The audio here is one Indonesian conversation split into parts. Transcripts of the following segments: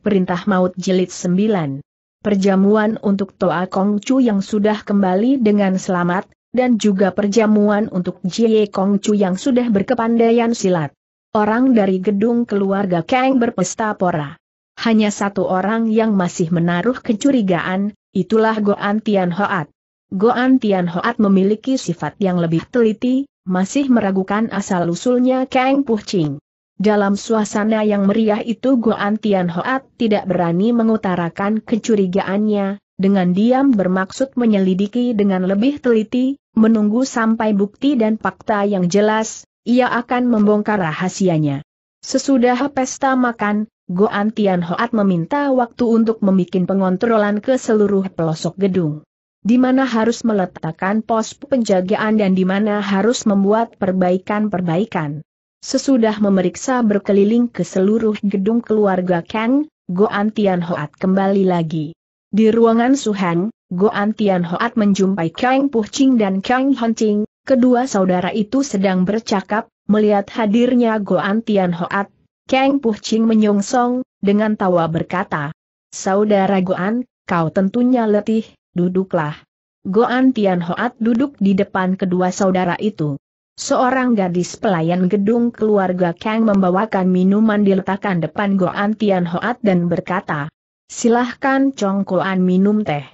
Perintah Maut Jilid 9. Perjamuan untuk Toa Kong Chu yang sudah kembali dengan selamat, dan juga perjamuan untuk Jie Kong Chu yang sudah berkepandaian silat. Orang dari gedung keluarga Kang berpesta pora. Hanya satu orang yang masih menaruh kecurigaan, itulah Goan Tian Hoat. Goan Tian Hoat memiliki sifat yang lebih teliti, masih meragukan asal-usulnya Kang Puching. Dalam suasana yang meriah itu Goan Tian tidak berani mengutarakan kecurigaannya, dengan diam bermaksud menyelidiki dengan lebih teliti, menunggu sampai bukti dan fakta yang jelas, ia akan membongkar rahasianya. Sesudah pesta makan, Goan Tian meminta waktu untuk membuat pengontrolan ke seluruh pelosok gedung. Di mana harus meletakkan pos penjagaan dan di mana harus membuat perbaikan-perbaikan. Sesudah memeriksa berkeliling ke seluruh gedung keluarga Kang, Go Antian Hoat kembali lagi. Di ruangan Suhan, Go Antian Hoat menjumpai Kang Puching dan Kang Honcing, kedua saudara itu sedang bercakap, melihat hadirnya Go Antian Hoat, Kang Puching menyongsong, dengan tawa berkata, Saudara Goan, kau tentunya letih, duduklah. Goan Tian Hoat duduk di depan kedua saudara itu. Seorang gadis pelayan gedung keluarga Kang membawakan minuman diletakkan depan Goan Tian Hoat dan berkata, Silahkan Congkoan minum teh.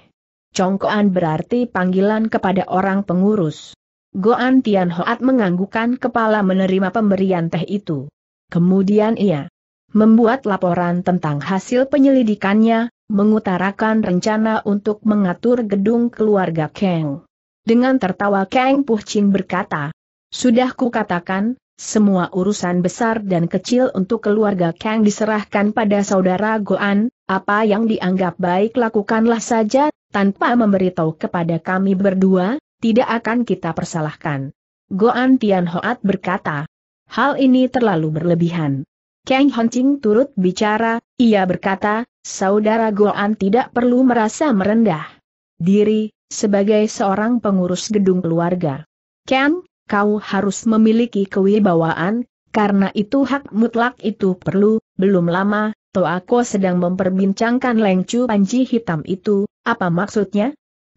Congkoan berarti panggilan kepada orang pengurus. Goan Tian Hoat menganggukan kepala menerima pemberian teh itu. Kemudian ia membuat laporan tentang hasil penyelidikannya, mengutarakan rencana untuk mengatur gedung keluarga Kang. Dengan tertawa Kang Puh Chin berkata, sudah kukatakan, semua urusan besar dan kecil untuk keluarga Kang diserahkan pada saudara Goan, apa yang dianggap baik lakukanlah saja, tanpa memberitahu kepada kami berdua, tidak akan kita persalahkan. Goan Tian Hoat berkata, hal ini terlalu berlebihan. Kang Honcing turut bicara, ia berkata, saudara Goan tidak perlu merasa merendah diri, sebagai seorang pengurus gedung keluarga. Kang, kau harus memiliki kewibawaan, karena itu hak mutlak itu perlu, belum lama, Toako sedang memperbincangkan lengcu panji hitam itu, apa maksudnya?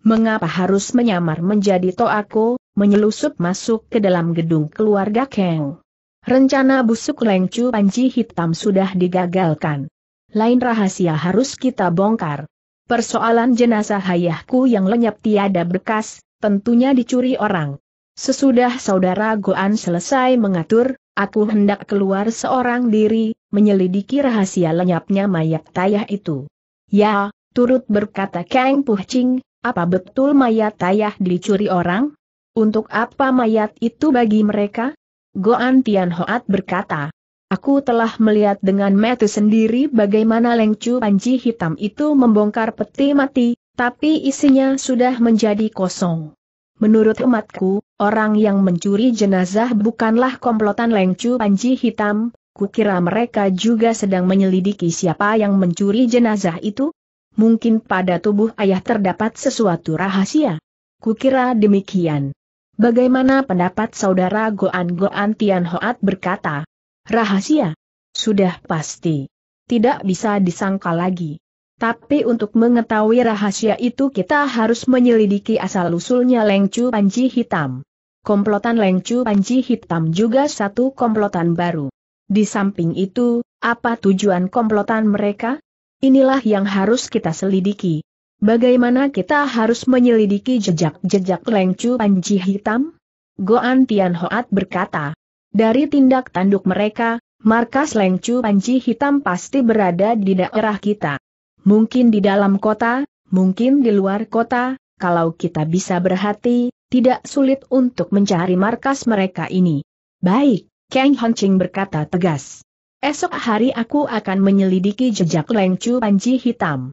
Mengapa harus menyamar menjadi Toako, menyelusup masuk ke dalam gedung keluarga Kang? Rencana busuk lengcu panji hitam sudah digagalkan. Lain rahasia harus kita bongkar. Persoalan jenazah ayahku yang lenyap tiada bekas, tentunya dicuri orang. Sesudah saudara Goan selesai mengatur, aku hendak keluar seorang diri, menyelidiki rahasia lenyapnya mayat tayah itu. Ya, turut berkata Kang Puhcing, apa betul mayat tayah dicuri orang? Untuk apa mayat itu bagi mereka? Goan Tian Hoat berkata, Aku telah melihat dengan mata sendiri bagaimana lengcu panji hitam itu membongkar peti mati, tapi isinya sudah menjadi kosong. Menurut umatku, orang yang mencuri jenazah bukanlah komplotan lengcu panji hitam, kukira mereka juga sedang menyelidiki siapa yang mencuri jenazah itu. Mungkin pada tubuh ayah terdapat sesuatu rahasia. Kukira demikian. Bagaimana pendapat saudara Goan Goan Tian Hoat berkata? Rahasia. Sudah pasti. Tidak bisa disangka lagi. Tapi untuk mengetahui rahasia itu kita harus menyelidiki asal-usulnya Lengcu Panji Hitam. Komplotan Lengcu Panji Hitam juga satu komplotan baru. Di samping itu, apa tujuan komplotan mereka? Inilah yang harus kita selidiki. Bagaimana kita harus menyelidiki jejak-jejak Lengcu Panji Hitam? Goan Tian Hoat berkata. Dari tindak tanduk mereka, markas Lengcu Panji Hitam pasti berada di daerah kita mungkin di dalam kota, mungkin di luar kota, kalau kita bisa berhati, tidak sulit untuk mencari markas mereka ini. Baik, Kang Hongqing berkata tegas. Esok hari aku akan menyelidiki jejak Leng Chu Panji Hitam.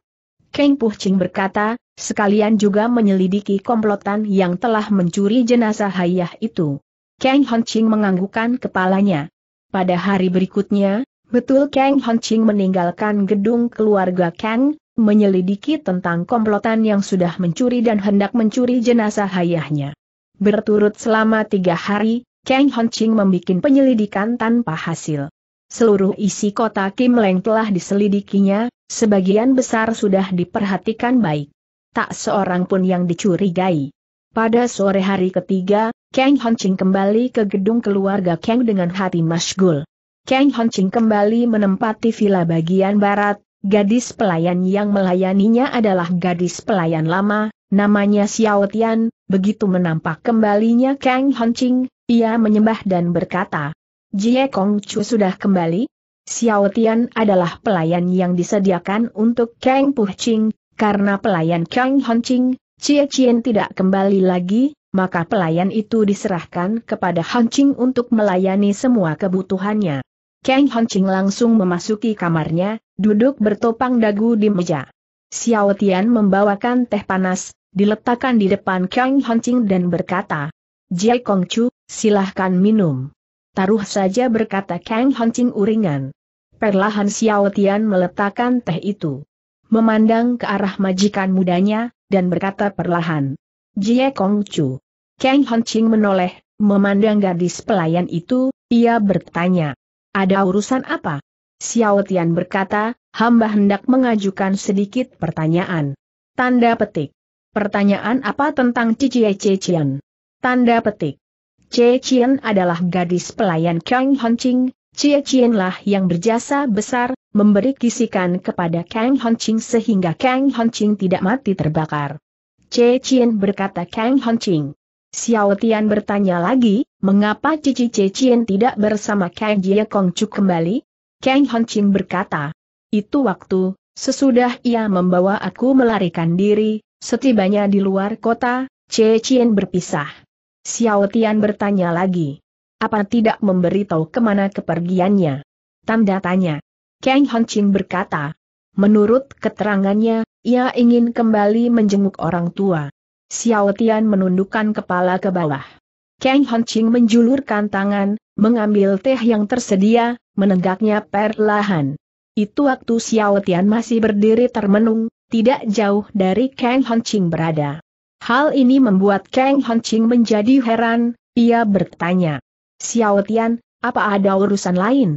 Kang Ching berkata, sekalian juga menyelidiki komplotan yang telah mencuri jenazah Hayah itu. Kang Hongqing menganggukkan kepalanya. Pada hari berikutnya, Betul Kang Honching meninggalkan gedung keluarga Kang, menyelidiki tentang komplotan yang sudah mencuri dan hendak mencuri jenazah ayahnya. Berturut selama tiga hari, Kang Honching membuat penyelidikan tanpa hasil. Seluruh isi kota Kim Leng telah diselidikinya, sebagian besar sudah diperhatikan baik. Tak seorang pun yang dicurigai. Pada sore hari ketiga, Kang Honching kembali ke gedung keluarga Kang dengan hati masgul. Kang Hon Ching kembali menempati villa bagian barat, gadis pelayan yang melayaninya adalah gadis pelayan lama, namanya Xiao Tian, begitu menampak kembalinya Kang Hon Ching, ia menyembah dan berkata, Jie Kong Chu sudah kembali? Xiao Tian adalah pelayan yang disediakan untuk Kang Puh Ching, karena pelayan Kang Ching, Cie Chien tidak kembali lagi, maka pelayan itu diserahkan kepada Hon Ching untuk melayani semua kebutuhannya. Kang Hon Ching langsung memasuki kamarnya, duduk bertopang dagu di meja. Xiao Tian membawakan teh panas, diletakkan di depan Kang Hon Ching dan berkata, Jie Kongcu, silahkan minum. Taruh saja berkata Kang Ching uringan. Perlahan Xiao Tian meletakkan teh itu. Memandang ke arah majikan mudanya, dan berkata perlahan, Jie Kongcu. Kang Hon Ching menoleh, memandang gadis pelayan itu, ia bertanya, ada urusan apa? Xiao Tian berkata, hamba hendak mengajukan sedikit pertanyaan. Tanda petik. Pertanyaan apa tentang Cicie Cician? Tanda petik. Cician adalah gadis pelayan Kang Hongqing. Cician lah yang berjasa besar, memberi kisikan kepada Kang Hongqing sehingga Kang Hongqing tidak mati terbakar. Cician berkata Kang Hongqing. Xiao Tian bertanya lagi, Mengapa Cici Cecien tidak bersama Kang Jie Kong Chu kembali? Kang Hon Ching berkata, itu waktu, sesudah ia membawa aku melarikan diri, setibanya di luar kota, Cecien berpisah. Xiao Tian bertanya lagi. Apa tidak memberitahu kemana kepergiannya? Tanda tanya. Kang Hon Ching berkata, menurut keterangannya, ia ingin kembali menjenguk orang tua. Xiao Tian menundukkan kepala ke bawah. Kang Hon Ching menjulurkan tangan, mengambil teh yang tersedia, menenggaknya perlahan. Itu waktu Xiao Tian masih berdiri termenung, tidak jauh dari Kang Hon Ching berada. Hal ini membuat Kang Hon Ching menjadi heran, ia bertanya. Xiao Tian, apa ada urusan lain?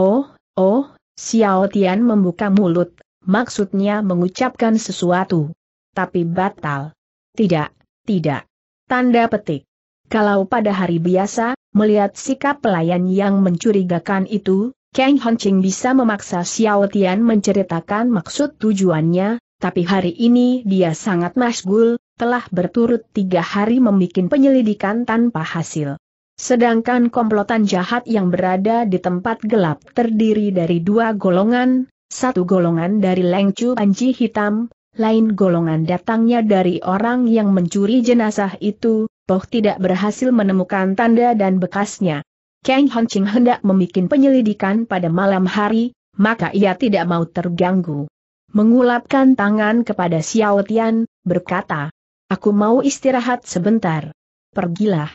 Oh, oh, Xiao Tian membuka mulut, maksudnya mengucapkan sesuatu. Tapi batal. Tidak, tidak. Tanda petik. Kalau pada hari biasa, melihat sikap pelayan yang mencurigakan itu, Kang Hongqing bisa memaksa Xiao Tian menceritakan maksud tujuannya, tapi hari ini dia sangat masgul, telah berturut tiga hari membuat penyelidikan tanpa hasil. Sedangkan komplotan jahat yang berada di tempat gelap terdiri dari dua golongan, satu golongan dari Lengcu Anji Hitam, lain golongan datangnya dari orang yang mencuri jenazah itu, toh tidak berhasil menemukan tanda dan bekasnya. Kang Hongqing hendak membuat penyelidikan pada malam hari, maka ia tidak mau terganggu. Mengulapkan tangan kepada Xiao Tian, berkata, Aku mau istirahat sebentar. Pergilah.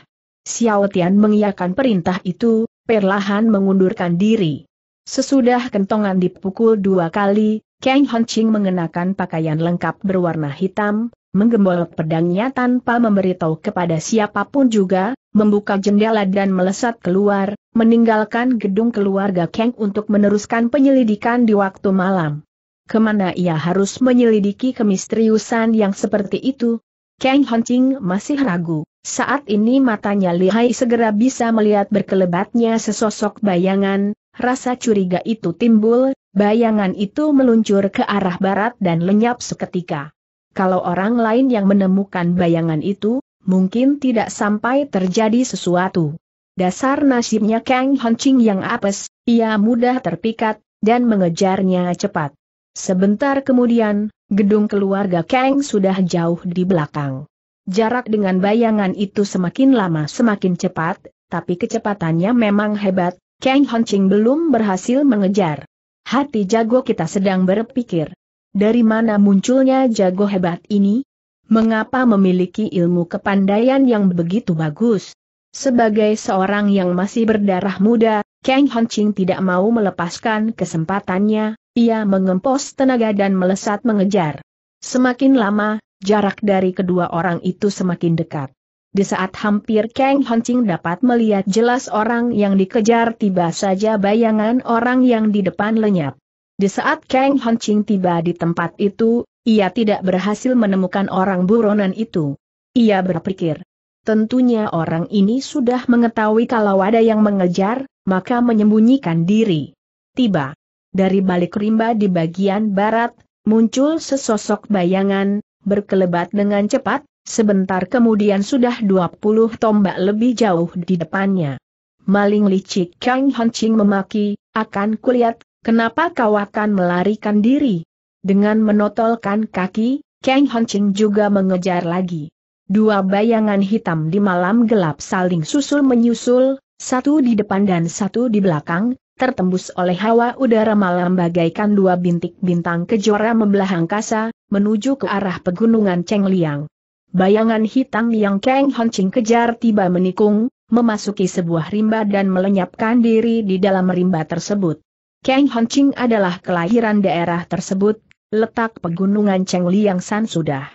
Xiao Tian mengiyakan perintah itu, perlahan mengundurkan diri. Sesudah kentongan dipukul dua kali, Kang Hongqing mengenakan pakaian lengkap berwarna hitam, menggembol pedangnya tanpa memberitahu kepada siapapun juga, membuka jendela dan melesat keluar, meninggalkan gedung keluarga Kang untuk meneruskan penyelidikan di waktu malam. Kemana ia harus menyelidiki kemisteriusan yang seperti itu? Kang Hunting masih ragu. Saat ini matanya lihai segera bisa melihat berkelebatnya sesosok bayangan, rasa curiga itu timbul, bayangan itu meluncur ke arah barat dan lenyap seketika kalau orang lain yang menemukan bayangan itu, mungkin tidak sampai terjadi sesuatu. Dasar nasibnya Kang Hancing yang apes, ia mudah terpikat, dan mengejarnya cepat. Sebentar kemudian, gedung keluarga Kang sudah jauh di belakang. Jarak dengan bayangan itu semakin lama semakin cepat, tapi kecepatannya memang hebat, Kang Hancing belum berhasil mengejar. Hati jago kita sedang berpikir, dari mana munculnya jago hebat ini? Mengapa memiliki ilmu kepandaian yang begitu bagus? Sebagai seorang yang masih berdarah muda, Kang Hancing tidak mau melepaskan kesempatannya, ia mengempos tenaga dan melesat mengejar. Semakin lama, jarak dari kedua orang itu semakin dekat. Di saat hampir Kang Hancing dapat melihat jelas orang yang dikejar tiba saja bayangan orang yang di depan lenyap. Di saat Kang Hancing tiba di tempat itu, ia tidak berhasil menemukan orang buronan itu. Ia berpikir, tentunya orang ini sudah mengetahui kalau ada yang mengejar, maka menyembunyikan diri. Tiba, dari balik rimba di bagian barat, muncul sesosok bayangan, berkelebat dengan cepat, sebentar kemudian sudah 20 tombak lebih jauh di depannya. Maling licik Kang Hancing memaki, akan kulihat Kenapa kau akan melarikan diri? Dengan menotolkan kaki, Kang Hancing juga mengejar lagi. Dua bayangan hitam di malam gelap saling susul-menyusul, satu di depan dan satu di belakang, tertembus oleh hawa udara malam bagaikan dua bintik bintang kejora membelah angkasa, menuju ke arah pegunungan Cheng Liang. Bayangan hitam yang Kang Hancing kejar tiba menikung, memasuki sebuah rimba dan melenyapkan diri di dalam rimba tersebut. Kang Hongqing adalah kelahiran daerah tersebut, letak pegunungan Liang San sudah.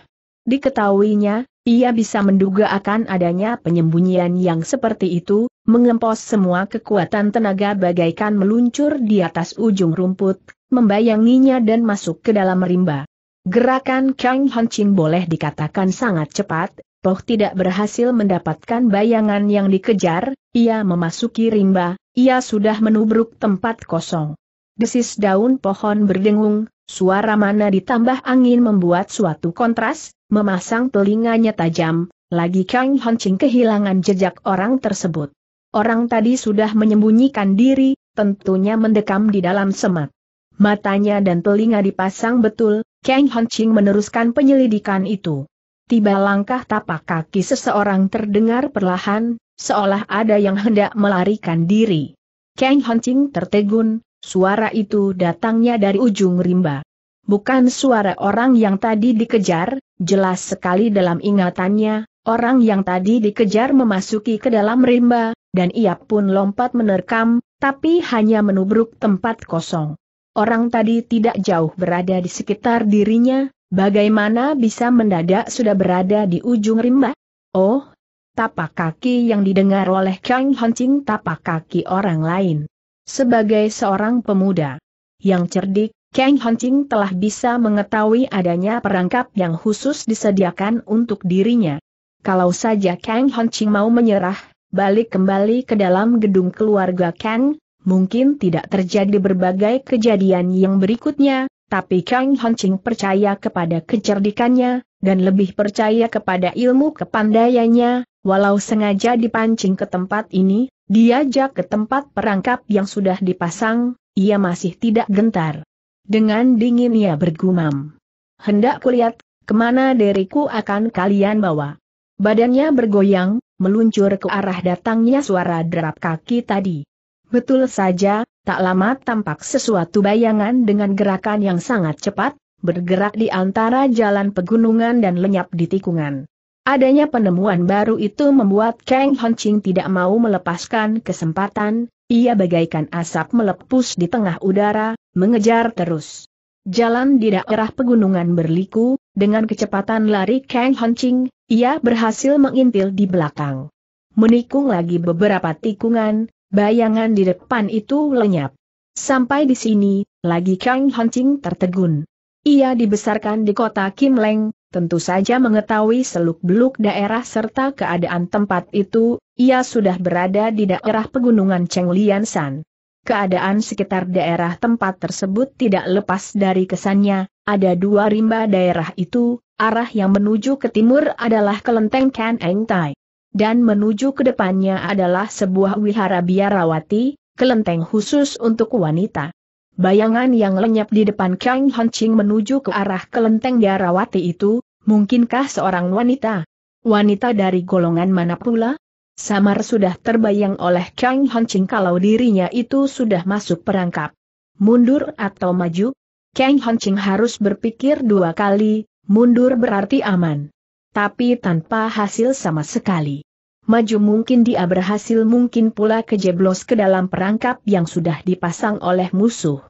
Diketahuinya, ia bisa menduga akan adanya penyembunyian yang seperti itu, mengempos semua kekuatan tenaga bagaikan meluncur di atas ujung rumput, membayanginya dan masuk ke dalam rimba. Gerakan Kang Hongqing boleh dikatakan sangat cepat, Poh tidak berhasil mendapatkan bayangan yang dikejar, ia memasuki rimba, ia sudah menubruk tempat kosong. Desis daun pohon berdengung, suara mana ditambah angin membuat suatu kontras, memasang telinganya tajam, lagi Kang Hancing kehilangan jejak orang tersebut. Orang tadi sudah menyembunyikan diri, tentunya mendekam di dalam semak. Matanya dan telinga dipasang betul, Kang Hancing meneruskan penyelidikan itu. Tiba langkah tapak kaki seseorang terdengar perlahan, seolah ada yang hendak melarikan diri. Kang Hancing tertegun, suara itu datangnya dari ujung rimba. Bukan suara orang yang tadi dikejar, jelas sekali dalam ingatannya, orang yang tadi dikejar memasuki ke dalam rimba, dan ia pun lompat menerkam, tapi hanya menubruk tempat kosong. Orang tadi tidak jauh berada di sekitar dirinya, bagaimana bisa mendadak sudah berada di ujung rimba? Oh, tapak kaki yang didengar oleh Kang Hancing tapak kaki orang lain. Sebagai seorang pemuda yang cerdik, Kang Hancing telah bisa mengetahui adanya perangkap yang khusus disediakan untuk dirinya. Kalau saja Kang Hancing mau menyerah, balik kembali ke dalam gedung keluarga Kang, mungkin tidak terjadi berbagai kejadian yang berikutnya, tapi Kang Hancing percaya kepada kecerdikannya, dan lebih percaya kepada ilmu kepandaiannya, walau sengaja dipancing ke tempat ini, diajak ke tempat perangkap yang sudah dipasang, ia masih tidak gentar. Dengan dingin ia bergumam. Hendak kulihat, kemana deriku akan kalian bawa. Badannya bergoyang, meluncur ke arah datangnya suara derap kaki tadi. Betul saja, tak lama tampak sesuatu bayangan dengan gerakan yang sangat cepat, bergerak di antara jalan pegunungan dan lenyap di tikungan. Adanya penemuan baru itu membuat Kang Honching tidak mau melepaskan kesempatan, ia bagaikan asap melepus di tengah udara, mengejar terus. Jalan di daerah pegunungan berliku, dengan kecepatan lari Kang Honching, ia berhasil mengintil di belakang. Menikung lagi beberapa tikungan, bayangan di depan itu lenyap. Sampai di sini, lagi Kang Honching tertegun. Ia dibesarkan di kota Kim Leng, tentu saja mengetahui seluk-beluk daerah serta keadaan tempat itu, ia sudah berada di daerah pegunungan Lian San. Keadaan sekitar daerah tempat tersebut tidak lepas dari kesannya, ada dua rimba daerah itu, arah yang menuju ke timur adalah kelenteng Kan Eng Tai. Dan menuju ke depannya adalah sebuah wihara biarawati, kelenteng khusus untuk wanita. Bayangan yang lenyap di depan Kang Hanching menuju ke arah kelenteng Darawati itu, mungkinkah seorang wanita? Wanita dari golongan mana pula? Samar sudah terbayang oleh Kang Hanching kalau dirinya itu sudah masuk perangkap. Mundur atau maju? Kang Hanching harus berpikir dua kali, mundur berarti aman. Tapi tanpa hasil sama sekali maju mungkin dia berhasil mungkin pula kejeblos ke dalam perangkap yang sudah dipasang oleh musuh.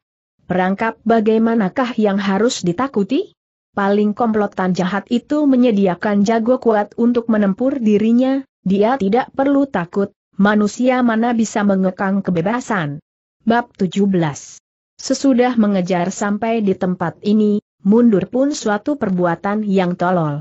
Perangkap bagaimanakah yang harus ditakuti? Paling komplotan jahat itu menyediakan jago kuat untuk menempur dirinya, dia tidak perlu takut, manusia mana bisa mengekang kebebasan. Bab 17 Sesudah mengejar sampai di tempat ini, mundur pun suatu perbuatan yang tolol.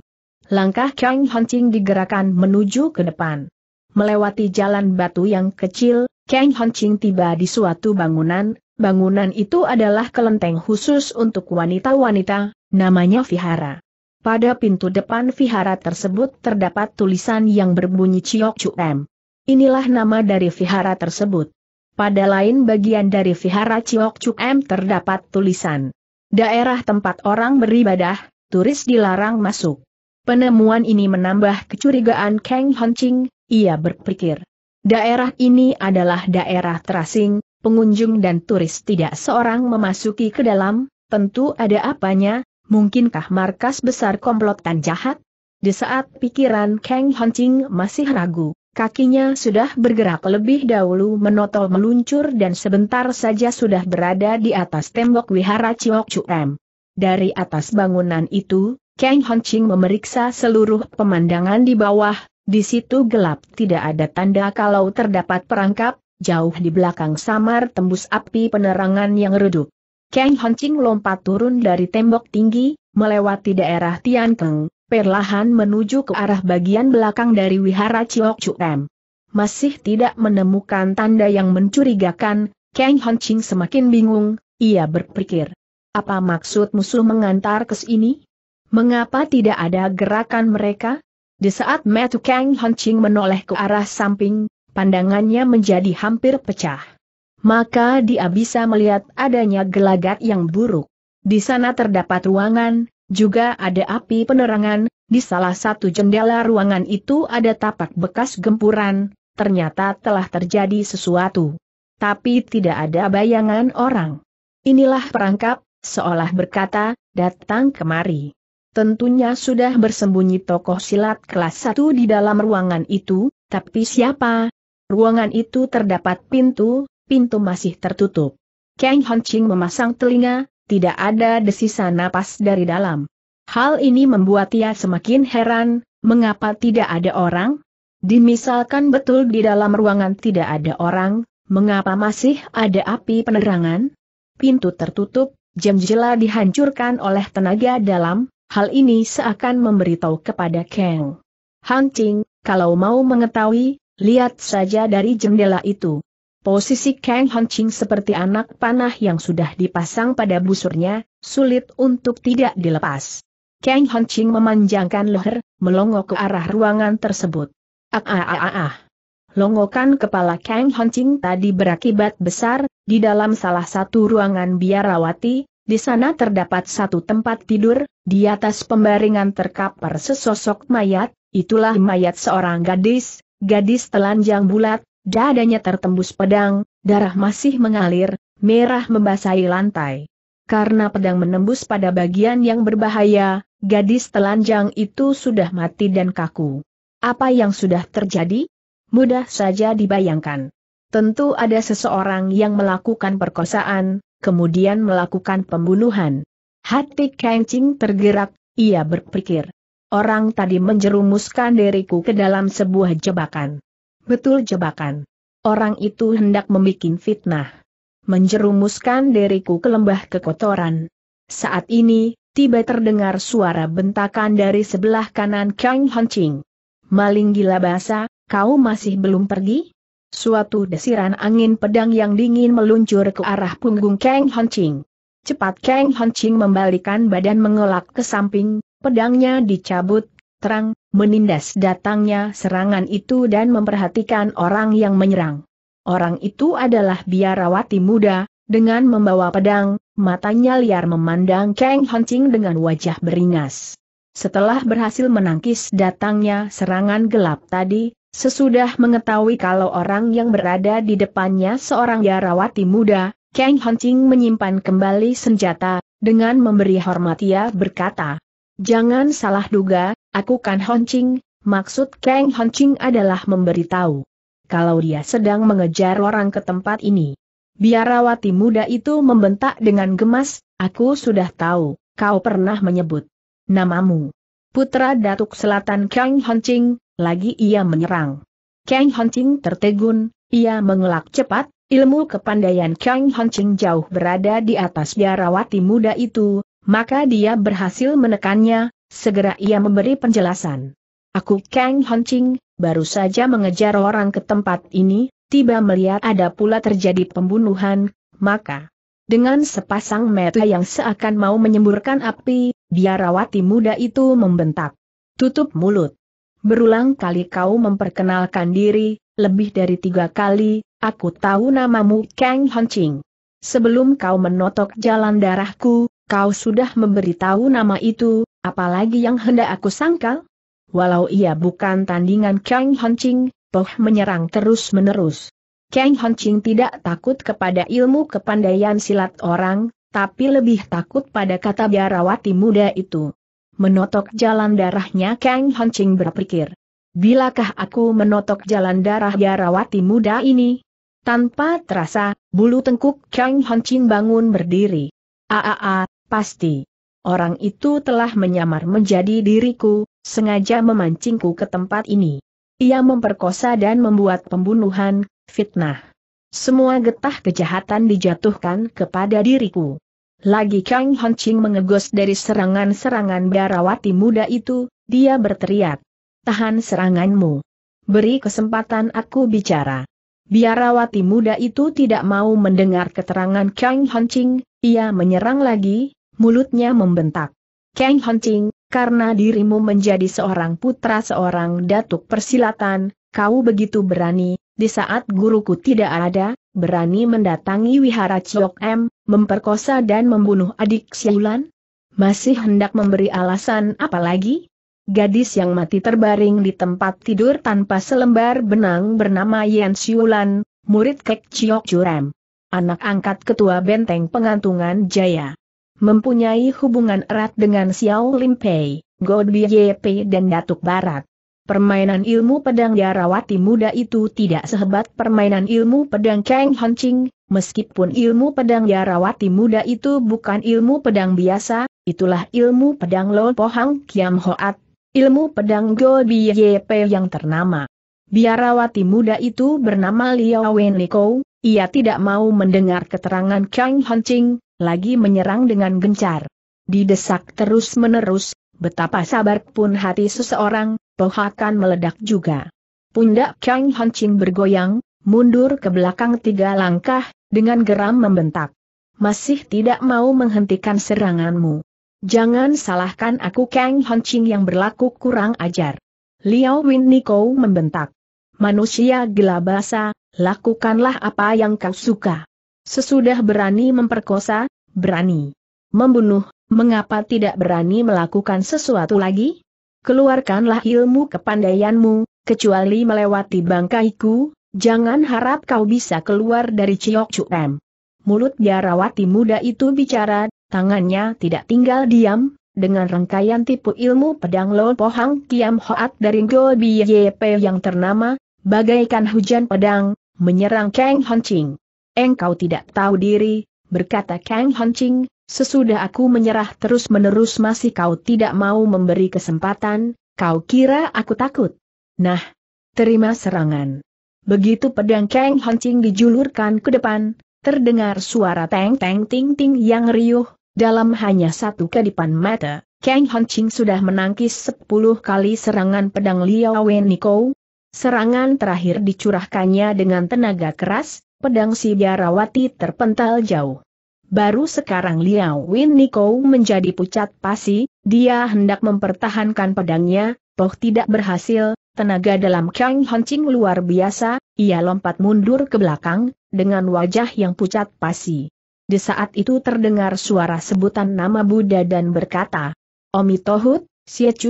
Langkah Kang Honching digerakkan menuju ke depan. Melewati jalan batu yang kecil, Kang Honching tiba di suatu bangunan, bangunan itu adalah kelenteng khusus untuk wanita-wanita, namanya vihara. Pada pintu depan vihara tersebut terdapat tulisan yang berbunyi Ciok M. Inilah nama dari vihara tersebut. Pada lain bagian dari vihara Ciok M terdapat tulisan. Daerah tempat orang beribadah, turis dilarang masuk. Penemuan ini menambah kecurigaan Kang Hanching. ia berpikir. Daerah ini adalah daerah terasing, pengunjung dan turis tidak seorang memasuki ke dalam, tentu ada apanya, mungkinkah markas besar komplotan jahat? Di saat pikiran Kang Hanching masih ragu, kakinya sudah bergerak lebih dahulu menotol meluncur dan sebentar saja sudah berada di atas tembok wihara Chiok M. Dari atas bangunan itu, Kang Honching memeriksa seluruh pemandangan di bawah, di situ gelap tidak ada tanda kalau terdapat perangkap, jauh di belakang samar tembus api penerangan yang redup. Kang Honching lompat turun dari tembok tinggi, melewati daerah Tiankeng, perlahan menuju ke arah bagian belakang dari wihara Chiok Chuem. Masih tidak menemukan tanda yang mencurigakan, Kang Honching semakin bingung, ia berpikir. Apa maksud musuh mengantar ke sini? Mengapa tidak ada gerakan mereka? Di saat Metu Kang Hancing menoleh ke arah samping, pandangannya menjadi hampir pecah. Maka dia bisa melihat adanya gelagat yang buruk. Di sana terdapat ruangan, juga ada api penerangan, di salah satu jendela ruangan itu ada tapak bekas gempuran, ternyata telah terjadi sesuatu. Tapi tidak ada bayangan orang. Inilah perangkap, seolah berkata, datang kemari. Tentunya sudah bersembunyi tokoh silat kelas 1 di dalam ruangan itu, tapi siapa? Ruangan itu terdapat pintu, pintu masih tertutup. Kang Hanching memasang telinga, tidak ada desisan napas dari dalam. Hal ini membuat ia semakin heran, mengapa tidak ada orang? Dimisalkan betul di dalam ruangan tidak ada orang, mengapa masih ada api penerangan? Pintu tertutup, jam jela dihancurkan oleh tenaga dalam, Hal ini seakan memberitahu kepada Kang. Hancing, kalau mau mengetahui, lihat saja dari jendela itu. Posisi Kang Hancing seperti anak panah yang sudah dipasang pada busurnya, sulit untuk tidak dilepas. Kang Hancing memanjangkan leher, melongok ke arah ruangan tersebut. Ah ah ah ah. ah. Longokan kepala Kang Hancing tadi berakibat besar, di dalam salah satu ruangan biarawati, di sana terdapat satu tempat tidur, di atas pembaringan terkapar sesosok mayat, itulah mayat seorang gadis, gadis telanjang bulat, dadanya tertembus pedang, darah masih mengalir, merah membasahi lantai. Karena pedang menembus pada bagian yang berbahaya, gadis telanjang itu sudah mati dan kaku. Apa yang sudah terjadi? Mudah saja dibayangkan. Tentu ada seseorang yang melakukan perkosaan, kemudian melakukan pembunuhan. Hati Kang Ching tergerak, ia berpikir. Orang tadi menjerumuskan diriku ke dalam sebuah jebakan. Betul jebakan. Orang itu hendak membuat fitnah. Menjerumuskan diriku ke lembah kekotoran. Saat ini, tiba terdengar suara bentakan dari sebelah kanan Kang Hancing. Maling gila basa, kau masih belum pergi? Suatu desiran angin pedang yang dingin meluncur ke arah punggung Kang Honching. Cepat Kang Honching membalikan badan mengelak ke samping, pedangnya dicabut, terang, menindas datangnya serangan itu dan memperhatikan orang yang menyerang. Orang itu adalah biarawati muda, dengan membawa pedang, matanya liar memandang Kang Honching dengan wajah beringas. Setelah berhasil menangkis datangnya serangan gelap tadi, Sesudah mengetahui kalau orang yang berada di depannya seorang biarawati muda, Kang Hancing menyimpan kembali senjata, dengan memberi hormat ia berkata, Jangan salah duga, aku kan Hancing, maksud Kang Hancing adalah memberitahu. Kalau dia sedang mengejar orang ke tempat ini. Biarawati muda itu membentak dengan gemas, aku sudah tahu, kau pernah menyebut namamu. Putra Datuk Selatan Kang Hancing, lagi ia menyerang. Kang Hancing tertegun, ia mengelak cepat, ilmu kepandaian Kang Hancing jauh berada di atas biarawati muda itu, maka dia berhasil menekannya, segera ia memberi penjelasan. Aku Kang Hancing, baru saja mengejar orang ke tempat ini, tiba melihat ada pula terjadi pembunuhan, maka dengan sepasang mata yang seakan mau menyemburkan api, biarawati muda itu membentak. Tutup mulut. Berulang kali kau memperkenalkan diri, lebih dari tiga kali, aku tahu namamu Kang Hancing. Sebelum kau menotok jalan darahku, kau sudah memberitahu nama itu, apalagi yang hendak aku sangkal? Walau ia bukan tandingan Kang Hancing, toh menyerang terus-menerus. Kang Hancing tidak takut kepada ilmu kepandaian silat orang, tapi lebih takut pada kata biarawati muda itu menotok jalan darahnya Kang Hancing berpikir. Bilakah aku menotok jalan darah Yarawati muda ini? Tanpa terasa, bulu tengkuk Kang Hancing bangun berdiri. Aa, pasti. Orang itu telah menyamar menjadi diriku, sengaja memancingku ke tempat ini. Ia memperkosa dan membuat pembunuhan, fitnah. Semua getah kejahatan dijatuhkan kepada diriku. Lagi Kang Ching mengegos dari serangan-serangan biarawati muda itu, dia berteriak. Tahan seranganmu. Beri kesempatan aku bicara. Biarawati muda itu tidak mau mendengar keterangan Kang Ching, ia menyerang lagi, mulutnya membentak. Kang Ching, karena dirimu menjadi seorang putra seorang datuk persilatan, kau begitu berani, di saat guruku tidak ada, berani mendatangi wihara Chok M, memperkosa dan membunuh adik Siulan? Masih hendak memberi alasan apa lagi? Gadis yang mati terbaring di tempat tidur tanpa selembar benang bernama Yan Siulan, murid Kek Chok Jurem. Anak angkat ketua benteng pengantungan Jaya. Mempunyai hubungan erat dengan Xiao Limpei, God Pei dan Datuk Barat. Permainan ilmu pedang Yarawati muda itu tidak sehebat permainan ilmu pedang Cheng Hancing, meskipun ilmu pedang Yarawati muda itu bukan ilmu pedang biasa, itulah ilmu pedang Lo Pohang Kiam Hoat, ilmu pedang Go Biye yang ternama. Biarawati muda itu bernama Liao Wen ia tidak mau mendengar keterangan Cheng Hancing, lagi menyerang dengan gencar. Didesak terus-menerus, betapa sabar pun hati seseorang, pohakan meledak juga. Pundak Kang Hancing bergoyang, mundur ke belakang tiga langkah, dengan geram membentak. Masih tidak mau menghentikan seranganmu. Jangan salahkan aku Kang Hancing yang berlaku kurang ajar. Liao Win Niko membentak. Manusia gelabasa, lakukanlah apa yang kau suka. Sesudah berani memperkosa, berani membunuh, mengapa tidak berani melakukan sesuatu lagi? keluarkanlah ilmu kepandaianmu, kecuali melewati bangkaiku, jangan harap kau bisa keluar dari Ciok Cuem. Mulut biarawati muda itu bicara, tangannya tidak tinggal diam, dengan rangkaian tipu ilmu pedang lopohang Kiam Hoat dari Go Biyep yang ternama, bagaikan hujan pedang, menyerang Kang Honching. Engkau tidak tahu diri, berkata Kang Honching, Sesudah aku menyerah terus-menerus masih kau tidak mau memberi kesempatan, kau kira aku takut? Nah, terima serangan. Begitu pedang Kang Hancing dijulurkan ke depan, terdengar suara teng-teng-ting-ting yang riuh, dalam hanya satu kedipan mata, Kang Hancing sudah menangkis sepuluh kali serangan pedang Liao Weniko. Serangan terakhir dicurahkannya dengan tenaga keras, pedang si Biarawati terpental jauh. Baru sekarang Liao Win Niko menjadi pucat pasi, dia hendak mempertahankan pedangnya, toh tidak berhasil, tenaga dalam Kang Hancing luar biasa, ia lompat mundur ke belakang, dengan wajah yang pucat pasi. Di saat itu terdengar suara sebutan nama Buddha dan berkata, Omi Tohut,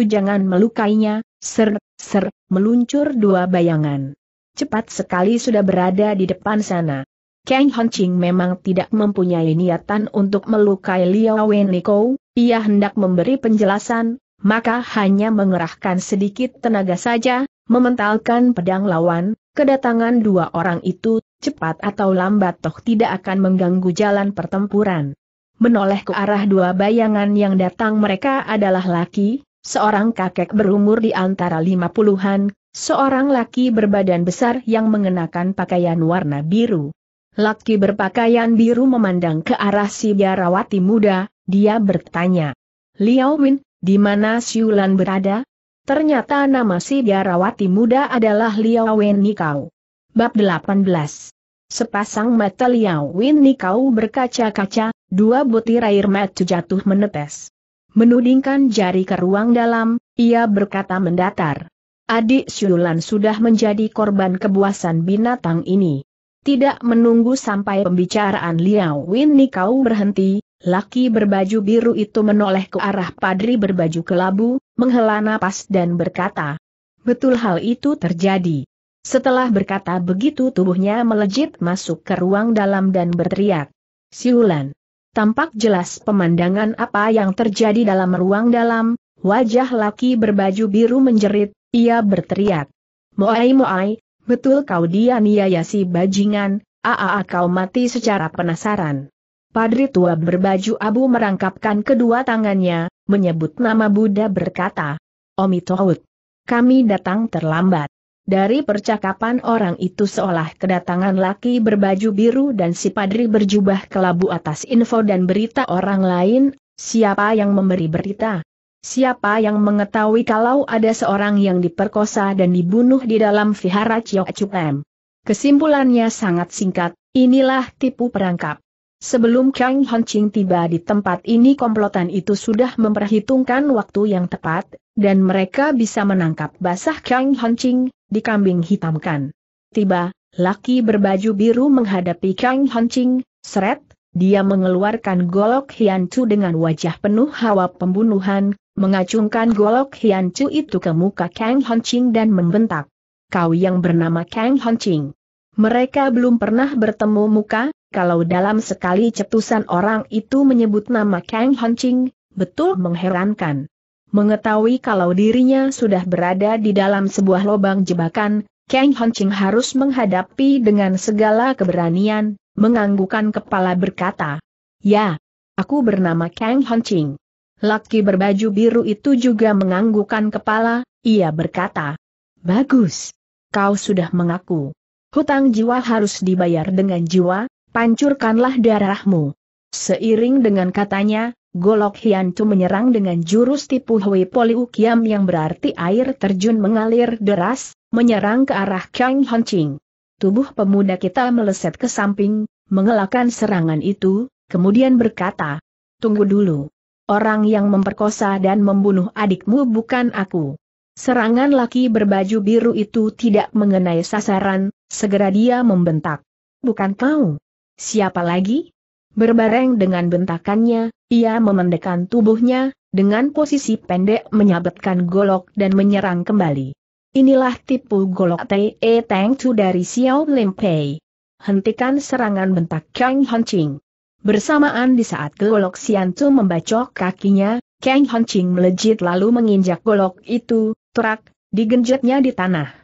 jangan melukainya, ser, ser, meluncur dua bayangan. Cepat sekali sudah berada di depan sana. Kang Ching memang tidak mempunyai niatan untuk melukai Liao Wenliko, ia hendak memberi penjelasan, maka hanya mengerahkan sedikit tenaga saja, mementalkan pedang lawan, kedatangan dua orang itu, cepat atau lambat toh tidak akan mengganggu jalan pertempuran. Menoleh ke arah dua bayangan yang datang mereka adalah laki, seorang kakek berumur di antara lima puluhan, seorang laki berbadan besar yang mengenakan pakaian warna biru. Laki berpakaian biru memandang ke arah si biarawati muda, dia bertanya. Liao Win, di mana Siulan berada? Ternyata nama si biarawati muda adalah Liao Wen Nikau. Bab 18 Sepasang mata Liao Win Nikau berkaca-kaca, dua butir air mata jatuh menetes. Menudingkan jari ke ruang dalam, ia berkata mendatar. Adik Siulan sudah menjadi korban kebuasan binatang ini. Tidak menunggu sampai pembicaraan Liao Win Nikau berhenti, laki berbaju biru itu menoleh ke arah padri berbaju kelabu, menghela napas dan berkata, Betul hal itu terjadi. Setelah berkata begitu tubuhnya melejit masuk ke ruang dalam dan berteriak. Siulan. Tampak jelas pemandangan apa yang terjadi dalam ruang dalam, wajah laki berbaju biru menjerit, ia berteriak. Moai moai, Betul kau dianiaya si bajingan, aa kau mati secara penasaran. Padri tua berbaju abu merangkapkan kedua tangannya, menyebut nama Buddha berkata, Omi Tohut, kami datang terlambat. Dari percakapan orang itu seolah kedatangan laki berbaju biru dan si padri berjubah kelabu atas info dan berita orang lain, siapa yang memberi berita? Siapa yang mengetahui kalau ada seorang yang diperkosa dan dibunuh di dalam vihara Chiok Kesimpulannya sangat singkat, inilah tipu perangkap. Sebelum Kang Honching tiba di tempat ini komplotan itu sudah memperhitungkan waktu yang tepat, dan mereka bisa menangkap basah Kang Honching, dikambing hitamkan. Tiba, laki berbaju biru menghadapi Kang Honching, seret, dia mengeluarkan golok Hian Chu dengan wajah penuh hawa pembunuhan, mengacungkan golok Hian Chu itu ke muka Kang Ching dan membentak. Kau yang bernama Kang Ching. Mereka belum pernah bertemu muka, kalau dalam sekali cetusan orang itu menyebut nama Kang Ching, betul mengherankan. Mengetahui kalau dirinya sudah berada di dalam sebuah lubang jebakan, Kang Ching harus menghadapi dengan segala keberanian, menganggukan kepala berkata, Ya, aku bernama Kang Ching. Laki berbaju biru itu juga menganggukkan kepala, ia berkata, Bagus. Kau sudah mengaku. Hutang jiwa harus dibayar dengan jiwa, pancurkanlah darahmu. Seiring dengan katanya, Golok Hian menyerang dengan jurus tipu Hui Poliukiam yang berarti air terjun mengalir deras, menyerang ke arah Kang Honching. Tubuh pemuda kita meleset ke samping, mengelakkan serangan itu, kemudian berkata, Tunggu dulu orang yang memperkosa dan membunuh adikmu bukan aku. Serangan laki berbaju biru itu tidak mengenai sasaran, segera dia membentak. Bukan kau. Siapa lagi? Berbareng dengan bentakannya, ia memendekkan tubuhnya, dengan posisi pendek menyabetkan golok dan menyerang kembali. Inilah tipu golok T.E. E Tang Chu dari Xiao Lim Pei. Hentikan serangan bentak Kang Ching. Bersamaan di saat golok Siantu membacok kakinya, Kang Hanching melejit lalu menginjak golok itu, terak, digenjotnya di tanah.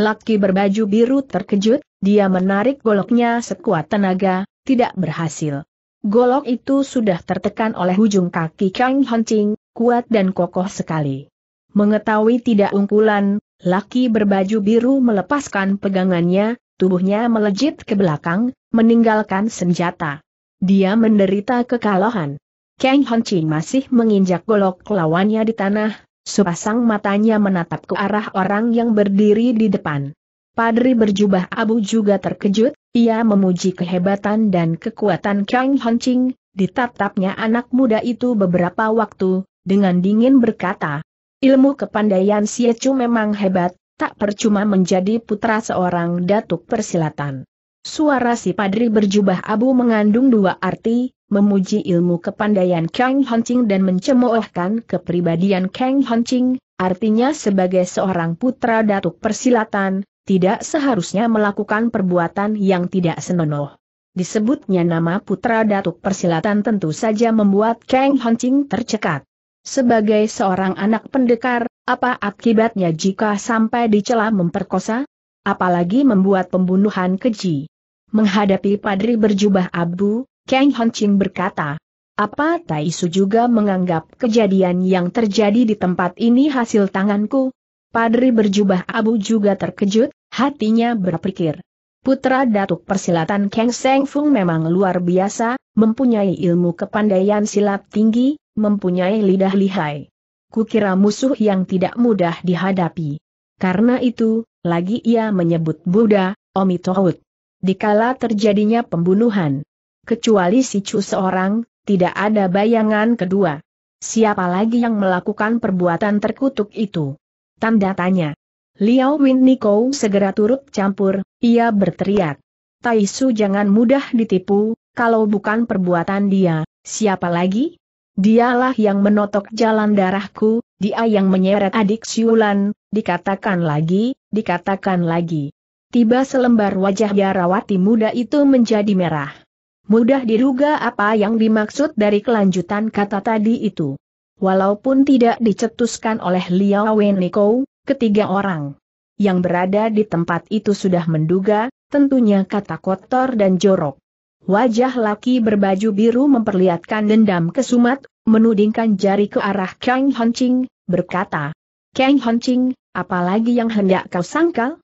Laki berbaju biru terkejut, dia menarik goloknya sekuat tenaga, tidak berhasil. Golok itu sudah tertekan oleh ujung kaki Kang Hanching, kuat dan kokoh sekali. Mengetahui tidak unggulan, laki berbaju biru melepaskan pegangannya, tubuhnya melejit ke belakang, meninggalkan senjata. Dia menderita kekalahan. Kang Hon Chin masih menginjak golok lawannya di tanah, sepasang matanya menatap ke arah orang yang berdiri di depan. Padri berjubah abu juga terkejut, ia memuji kehebatan dan kekuatan Kang Hon Ching, ditatapnya anak muda itu beberapa waktu, dengan dingin berkata, ilmu kepandaian Siecu memang hebat, tak percuma menjadi putra seorang datuk persilatan. Suara si padri berjubah abu mengandung dua arti, memuji ilmu kepandaian Kang Hancing dan mencemoohkan kepribadian Kang Hancing, artinya sebagai seorang putra datuk persilatan, tidak seharusnya melakukan perbuatan yang tidak senonoh. Disebutnya nama putra datuk persilatan tentu saja membuat Kang Hancing tercekat. Sebagai seorang anak pendekar, apa akibatnya jika sampai dicela memperkosa? Apalagi membuat pembunuhan keji. Menghadapi padri berjubah abu, Kang Hon Ching berkata, apa Tai Su juga menganggap kejadian yang terjadi di tempat ini hasil tanganku? Padri berjubah abu juga terkejut, hatinya berpikir. Putra Datuk Persilatan Kang Seng Fung memang luar biasa, mempunyai ilmu kepandaian silat tinggi, mempunyai lidah lihai. Kukira musuh yang tidak mudah dihadapi. Karena itu, lagi ia menyebut Buddha, Omitohut dikala terjadinya pembunuhan. Kecuali si Chu seorang, tidak ada bayangan kedua. Siapa lagi yang melakukan perbuatan terkutuk itu? Tanda tanya. Liao Win Niko segera turut campur, ia berteriak. Tai Su jangan mudah ditipu, kalau bukan perbuatan dia, siapa lagi? Dialah yang menotok jalan darahku, dia yang menyeret adik Siulan, dikatakan lagi, dikatakan lagi tiba selembar wajah biarawati muda itu menjadi merah. Mudah diduga apa yang dimaksud dari kelanjutan kata tadi itu. Walaupun tidak dicetuskan oleh Liao Weniko, ketiga orang yang berada di tempat itu sudah menduga, tentunya kata kotor dan jorok. Wajah laki berbaju biru memperlihatkan dendam kesumat, menudingkan jari ke arah Kang Honching, berkata, Kang Honching, apalagi yang hendak kau sangkal?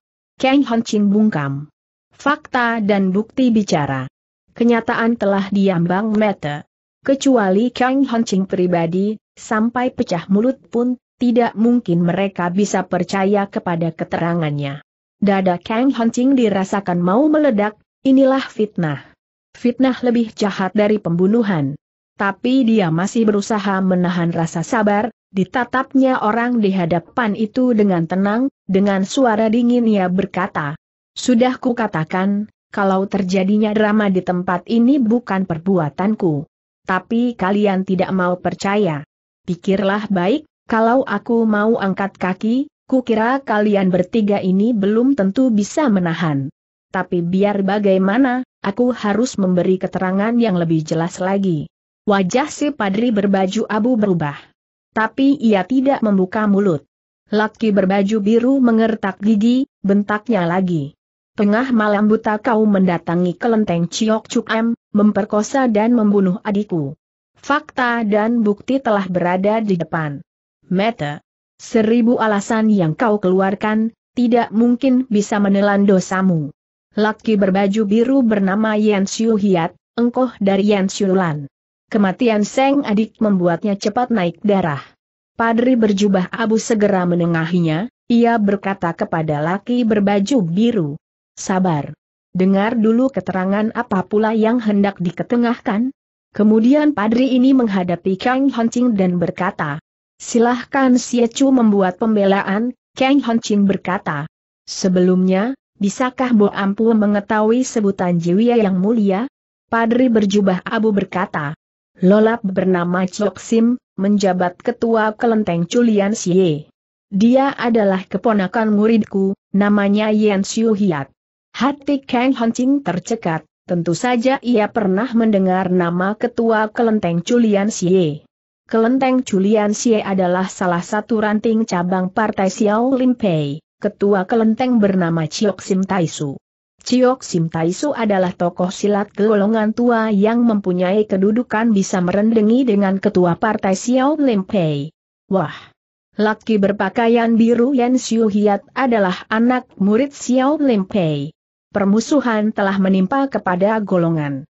Kang Ching bungkam. Fakta dan bukti bicara. Kenyataan telah diambang mata. Kecuali Kang Ching pribadi, sampai pecah mulut pun, tidak mungkin mereka bisa percaya kepada keterangannya. Dada Kang Hancing dirasakan mau meledak, inilah fitnah. Fitnah lebih jahat dari pembunuhan. Tapi dia masih berusaha menahan rasa sabar, Ditatapnya orang di hadapan itu dengan tenang, dengan suara dingin ia berkata. Sudah kukatakan, kalau terjadinya drama di tempat ini bukan perbuatanku. Tapi kalian tidak mau percaya. Pikirlah baik, kalau aku mau angkat kaki, kukira kalian bertiga ini belum tentu bisa menahan. Tapi biar bagaimana, aku harus memberi keterangan yang lebih jelas lagi. Wajah si padri berbaju abu berubah. Tapi ia tidak membuka mulut. Laki berbaju biru mengertak gigi, bentaknya lagi. Tengah malam buta kau mendatangi kelenteng Ciok Cuk M, memperkosa dan membunuh adikku. Fakta dan bukti telah berada di depan. Meta. Seribu alasan yang kau keluarkan, tidak mungkin bisa menelan dosamu. Laki berbaju biru bernama Yen Xiu Hiat, engkoh dari Yan Lan. Kematian Seng adik membuatnya cepat naik darah. Padri berjubah abu segera menengahinya, ia berkata kepada laki berbaju biru. Sabar. Dengar dulu keterangan apa pula yang hendak diketengahkan? Kemudian padri ini menghadapi Kang Hancing dan berkata, Silahkan Siacu membuat pembelaan, Kang Hancing berkata. Sebelumnya, bisakah Bo Ampu mengetahui sebutan Jiwia yang mulia? Padri berjubah abu berkata, Lolap bernama Chok Sim, menjabat ketua kelenteng Chulian Xie. Dia adalah keponakan muridku, namanya Yan Xiu Hiat. Hati Kang Hancing tercekat, tentu saja ia pernah mendengar nama ketua kelenteng Chulian Xie. Kelenteng Chulian Xie adalah salah satu ranting cabang partai Xiao Limpei, ketua kelenteng bernama Chok Sim Taisu. Ciok Sim Taisu adalah tokoh silat golongan tua yang mempunyai kedudukan bisa merendengi dengan ketua partai Xiao Lim Pei. Wah! Laki berpakaian biru Yan Xiu Hiat adalah anak murid Xiao Lim Pei. Permusuhan telah menimpa kepada golongan.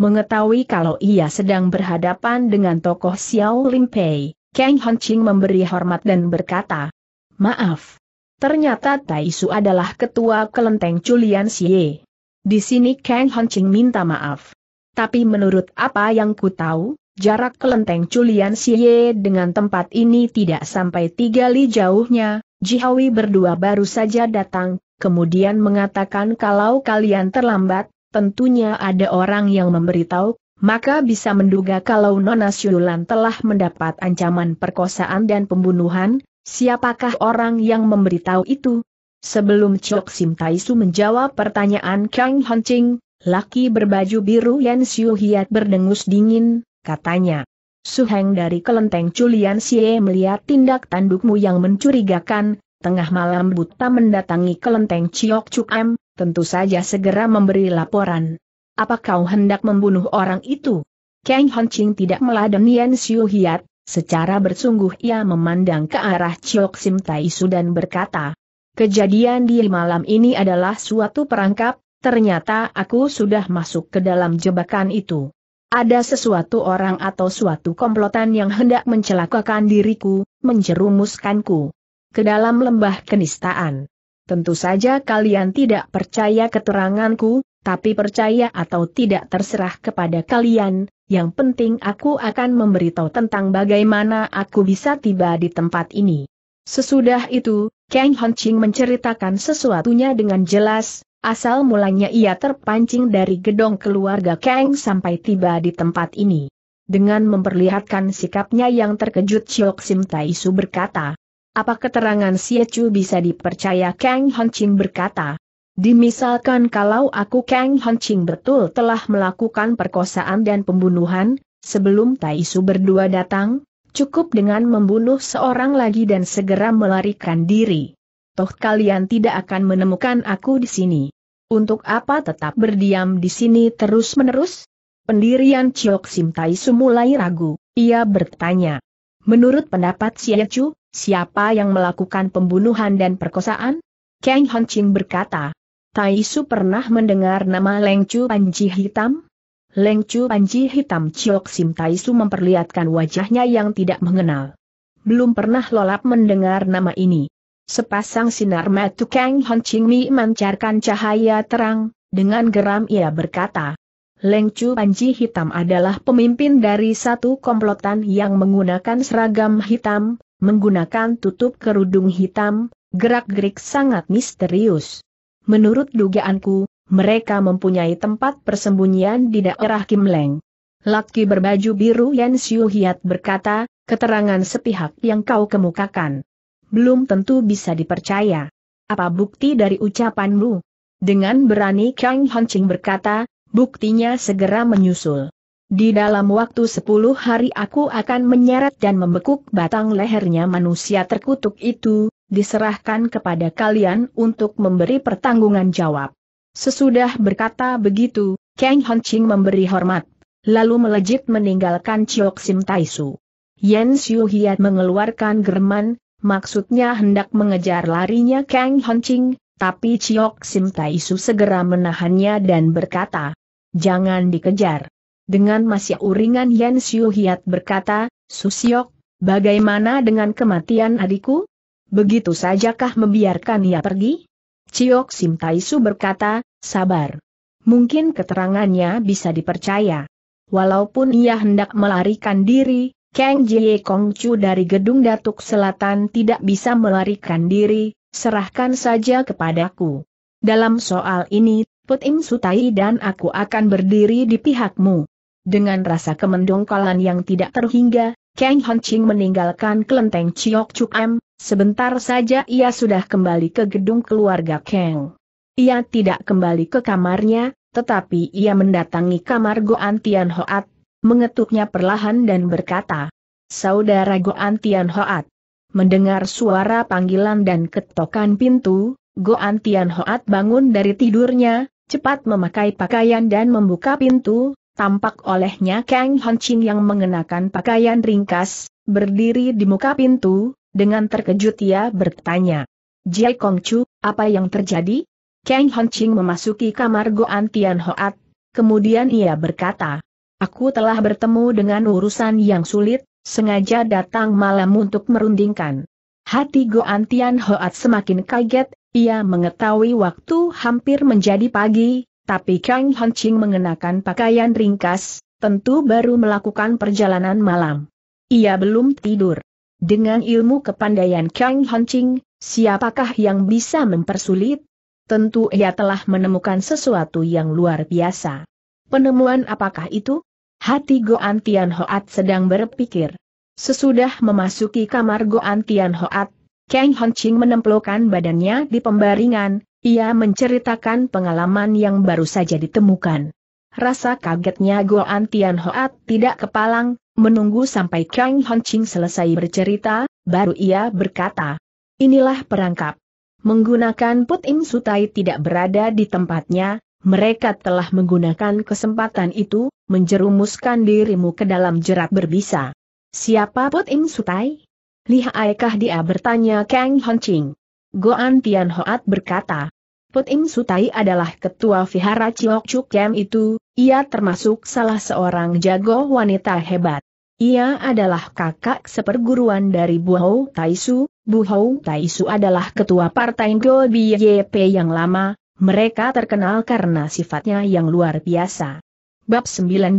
Mengetahui kalau ia sedang berhadapan dengan tokoh Xiao Lim Pei, Kang Hon Ching memberi hormat dan berkata, Maaf, Ternyata Tai Su adalah ketua kelenteng Chulian Xie. Di sini Kang Honching minta maaf. Tapi menurut apa yang ku tahu, jarak kelenteng Chulian Xie dengan tempat ini tidak sampai tiga li jauhnya, Jihawi berdua baru saja datang, kemudian mengatakan kalau kalian terlambat, tentunya ada orang yang memberitahu, maka bisa menduga kalau Nona Siulan telah mendapat ancaman perkosaan dan pembunuhan, Siapakah orang yang memberitahu itu? Sebelum Chok Sim Taisu menjawab pertanyaan Kang Hon Ching, laki berbaju biru Yan Xiu Hiat berdengus dingin, katanya. Suheng dari kelenteng Culian Xie melihat tindak tandukmu yang mencurigakan, tengah malam buta mendatangi kelenteng Chok Chuk Am, tentu saja segera memberi laporan. Apa kau hendak membunuh orang itu? Kang Hon Ching tidak meladen Yan Xiu Hiat, Secara bersungguh ia memandang ke arah Chok Sim Taisu dan berkata, Kejadian di malam ini adalah suatu perangkap, ternyata aku sudah masuk ke dalam jebakan itu. Ada sesuatu orang atau suatu komplotan yang hendak mencelakakan diriku, menjerumuskanku ke dalam lembah kenistaan. Tentu saja kalian tidak percaya keteranganku, tapi percaya atau tidak terserah kepada kalian, yang penting aku akan memberitahu tentang bagaimana aku bisa tiba di tempat ini. Sesudah itu, Kang Honching menceritakan sesuatunya dengan jelas, asal mulanya ia terpancing dari gedong keluarga Kang sampai tiba di tempat ini. Dengan memperlihatkan sikapnya yang terkejut Chiok Sim Taisu berkata, apa keterangan Chu bisa dipercaya Kang Honching berkata, Dimisalkan kalau aku Kang Ching betul telah melakukan perkosaan dan pembunuhan, sebelum Tai Su berdua datang, cukup dengan membunuh seorang lagi dan segera melarikan diri. Toh kalian tidak akan menemukan aku di sini. Untuk apa tetap berdiam di sini terus-menerus? Pendirian Chiok Sim Tai Su mulai ragu, ia bertanya. Menurut pendapat Xie Chu, siapa yang melakukan pembunuhan dan perkosaan? Kang Hon Ching berkata, Tai Su pernah mendengar nama Leng Chu Panji Hitam? Leng Chu Panji Hitam Chiok Sim Tai Su memperlihatkan wajahnya yang tidak mengenal. Belum pernah lolap mendengar nama ini. Sepasang sinar mata Kang Hon Ching Mi mancarkan cahaya terang, dengan geram ia berkata. Leng Chu Panji Hitam adalah pemimpin dari satu komplotan yang menggunakan seragam hitam, menggunakan tutup kerudung hitam, gerak-gerik sangat misterius. Menurut dugaanku, mereka mempunyai tempat persembunyian di daerah Kim Leng. Laki berbaju biru Yan Xiu Hiat berkata, keterangan sepihak yang kau kemukakan. Belum tentu bisa dipercaya. Apa bukti dari ucapanmu? Dengan berani Kang Hancing berkata, buktinya segera menyusul. Di dalam waktu sepuluh hari aku akan menyeret dan membekuk batang lehernya manusia terkutuk itu, diserahkan kepada kalian untuk memberi pertanggungan jawab. Sesudah berkata begitu, Kang Hon Ching memberi hormat, lalu melejit meninggalkan Chiok Sim Tai Su. Yen Xiu Hiat mengeluarkan german, maksudnya hendak mengejar larinya Kang Hon Ching, tapi Chiok Sim Tai Su segera menahannya dan berkata, Jangan dikejar. Dengan masih uringan Yen Xiu Hiat berkata, Susiok, bagaimana dengan kematian adikku? Begitu sajakah membiarkan ia pergi? Ciok Sim Taisu berkata, sabar. Mungkin keterangannya bisa dipercaya. Walaupun ia hendak melarikan diri, Kang Jie Kong Chu dari Gedung Datuk Selatan tidak bisa melarikan diri, serahkan saja kepadaku. Dalam soal ini, Put Im Sutai dan aku akan berdiri di pihakmu. Dengan rasa kemendongkolan yang tidak terhingga, Kang Ching meninggalkan kelenteng Chiok Chuk M, sebentar saja ia sudah kembali ke gedung keluarga Kang. Ia tidak kembali ke kamarnya, tetapi ia mendatangi kamar Goan Tian Hoat, mengetuknya perlahan dan berkata, Saudara Goan Tian Hoat. Mendengar suara panggilan dan ketokan pintu, Goan Tian Hoat bangun dari tidurnya, cepat memakai pakaian dan membuka pintu, tampak olehnya Kang Chin yang mengenakan pakaian ringkas, berdiri di muka pintu, dengan terkejut ia bertanya. Jai Kongcu, apa yang terjadi? Kang Chin memasuki kamar Goan Tian Hoat, kemudian ia berkata, Aku telah bertemu dengan urusan yang sulit, sengaja datang malam untuk merundingkan. Hati Goan Tian Hoat semakin kaget, ia mengetahui waktu hampir menjadi pagi, tapi Kang Ching mengenakan pakaian ringkas, tentu baru melakukan perjalanan malam. Ia belum tidur. Dengan ilmu kepandaian Kang Ching, siapakah yang bisa mempersulit? Tentu ia telah menemukan sesuatu yang luar biasa. Penemuan apakah itu? Hati Goan Tian Hoat sedang berpikir. Sesudah memasuki kamar Goan Tian Hoat, Kang Ching menempelkan badannya di pembaringan, ia menceritakan pengalaman yang baru saja ditemukan. Rasa kagetnya Goan Tian Hoat tidak kepalang, menunggu sampai Kang Ching selesai bercerita, baru ia berkata. Inilah perangkap. Menggunakan Put Im Sutai tidak berada di tempatnya, mereka telah menggunakan kesempatan itu, menjerumuskan dirimu ke dalam jerat berbisa. Siapa Put Im Sutai? Lihaikah dia bertanya Kang Ching? Goan Tian Hoat berkata, Put Im Sutai adalah ketua vihara Chiok Chuk itu, ia termasuk salah seorang jago wanita hebat. Ia adalah kakak seperguruan dari Buhou Taisu, Buhou Taisu adalah ketua partai Go BYP yang lama, mereka terkenal karena sifatnya yang luar biasa. Bab 19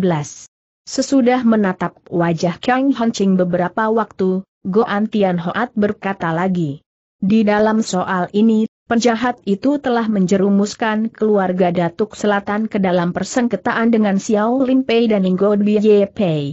Sesudah menatap wajah Kang Ching beberapa waktu, Goan Tian Hoat berkata lagi. Di dalam soal ini, penjahat itu telah menjerumuskan keluarga Datuk Selatan ke dalam persengketaan dengan Xiao Limpei dan Inggo Biyepei. Pei.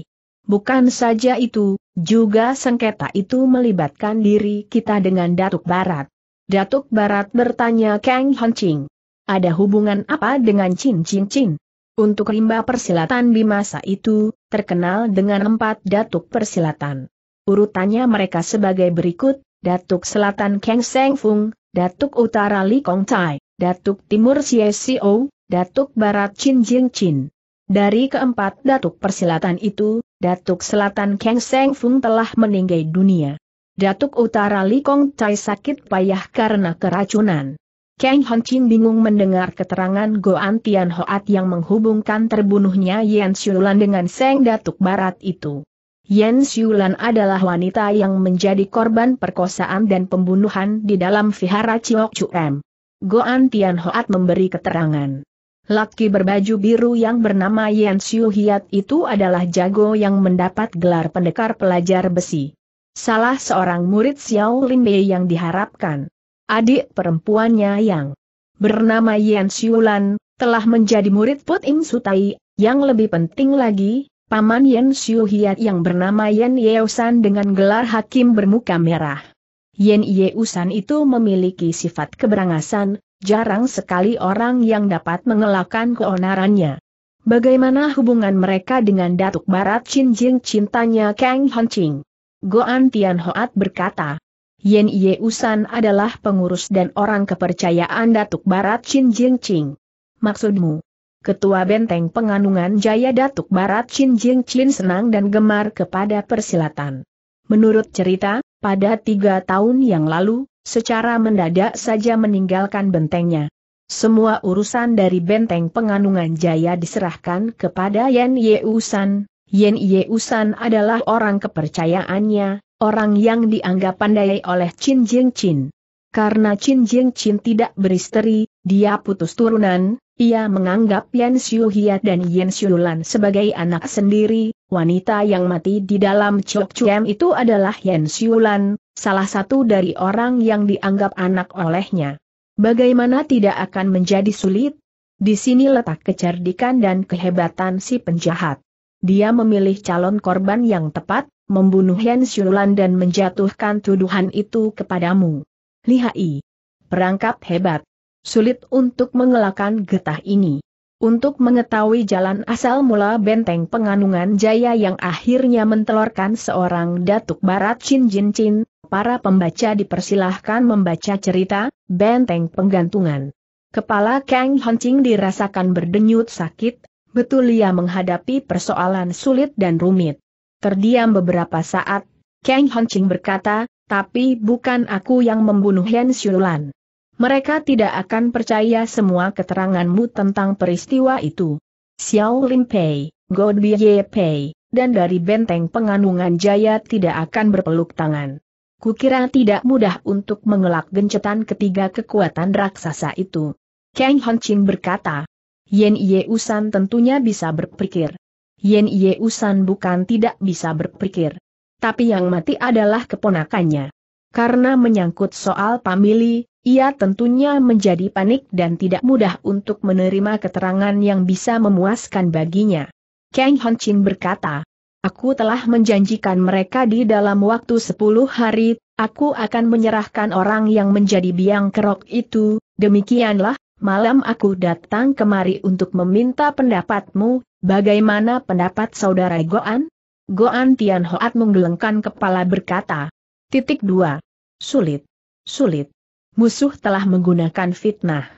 Bukan saja itu, juga sengketa itu melibatkan diri kita dengan Datuk Barat. Datuk Barat bertanya Kang Hanching, Ada hubungan apa dengan Chin Chin Untuk rimba persilatan di masa itu, terkenal dengan empat datuk persilatan. Urutannya mereka sebagai berikut, Datuk Selatan Kang Seng Fung, Datuk Utara Li Kong Tai, Datuk Timur Xie Xiao, Datuk Barat Chin Jing Chin. Dari keempat Datuk Persilatan itu, Datuk Selatan Kang Seng Fung telah meninggai dunia. Datuk Utara Li Kong Tai sakit payah karena keracunan. Kang Hon Chin bingung mendengar keterangan Goan Tian Hoat yang menghubungkan terbunuhnya Yan Xiulan dengan Seng Datuk Barat itu. Yen Xiulan adalah wanita yang menjadi korban perkosaan dan pembunuhan di dalam vihara Chiok Chuem. Goan Tian Hoat memberi keterangan. Laki berbaju biru yang bernama Yen Xiu Hiat itu adalah jago yang mendapat gelar pendekar pelajar besi. Salah seorang murid Xiao Lin Bei yang diharapkan. Adik perempuannya yang bernama Yan Xiulan, telah menjadi murid Put Im Sutai, yang lebih penting lagi, Paman Yen Xiu Hiat yang bernama Yen Yeusan dengan gelar hakim bermuka merah. Yen Yeusan itu memiliki sifat keberangasan, jarang sekali orang yang dapat mengelakkan keonarannya. Bagaimana hubungan mereka dengan Datuk Barat Chin Jing cintanya Kang Honching? Goan Tian Hoat berkata, Yen Yeusan adalah pengurus dan orang kepercayaan Datuk Barat Chin Jing Ching. Maksudmu, Ketua Benteng Penganungan Jaya Datuk Barat Chin Jing Chin senang dan gemar kepada persilatan. Menurut cerita, pada tiga tahun yang lalu, secara mendadak saja meninggalkan bentengnya. Semua urusan dari Benteng Penganungan Jaya diserahkan kepada Yen Yeusan. Yen Yeusan adalah orang kepercayaannya, orang yang dianggap pandai oleh Chin Jing Chin. Karena Chin Jing Chin tidak beristeri, dia putus turunan, ia menganggap Yan Hiat dan Yan Lan sebagai anak sendiri, wanita yang mati di dalam Chok Chuem itu adalah Yan Lan, salah satu dari orang yang dianggap anak olehnya. Bagaimana tidak akan menjadi sulit? Di sini letak kecerdikan dan kehebatan si penjahat. Dia memilih calon korban yang tepat, membunuh Yan Xiulan dan menjatuhkan tuduhan itu kepadamu. Lihai. Perangkap hebat sulit untuk mengelakkan getah ini. Untuk mengetahui jalan asal mula benteng penganungan jaya yang akhirnya mentelorkan seorang datuk barat Shin Jin Chin, para pembaca dipersilahkan membaca cerita, Benteng Penggantungan. Kepala Kang Hancing dirasakan berdenyut sakit, betul ia menghadapi persoalan sulit dan rumit. Terdiam beberapa saat, Kang Hancing berkata, tapi bukan aku yang membunuh Yan Xulan. Mereka tidak akan percaya semua keteranganmu tentang peristiwa itu. Xiao Lim Pei, God Ye Pei, dan dari benteng penganungan jaya tidak akan berpeluk tangan. Kukira tidak mudah untuk mengelak gencetan ketiga kekuatan raksasa itu. Kang Ching berkata, Yen Ye Usan tentunya bisa berpikir. Yen Ye Usan bukan tidak bisa berpikir. Tapi yang mati adalah keponakannya. Karena menyangkut soal pamili, ia tentunya menjadi panik dan tidak mudah untuk menerima keterangan yang bisa memuaskan baginya. Kang Hon Chin berkata, Aku telah menjanjikan mereka di dalam waktu 10 hari, aku akan menyerahkan orang yang menjadi biang kerok itu, demikianlah, malam aku datang kemari untuk meminta pendapatmu, bagaimana pendapat saudara Goan? Goan Tian Hoat menggelengkan kepala berkata, Titik 2. Sulit. Sulit. Musuh telah menggunakan fitnah.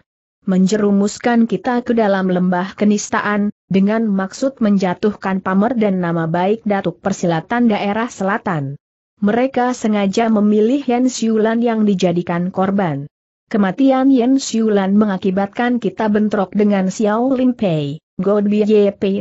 Menjerumuskan kita ke dalam lembah kenistaan, dengan maksud menjatuhkan pamer dan nama baik Datuk Persilatan daerah selatan. Mereka sengaja memilih Yen Siulan yang dijadikan korban. Kematian Yen Siulan mengakibatkan kita bentrok dengan Xiao Limpei, Pei, God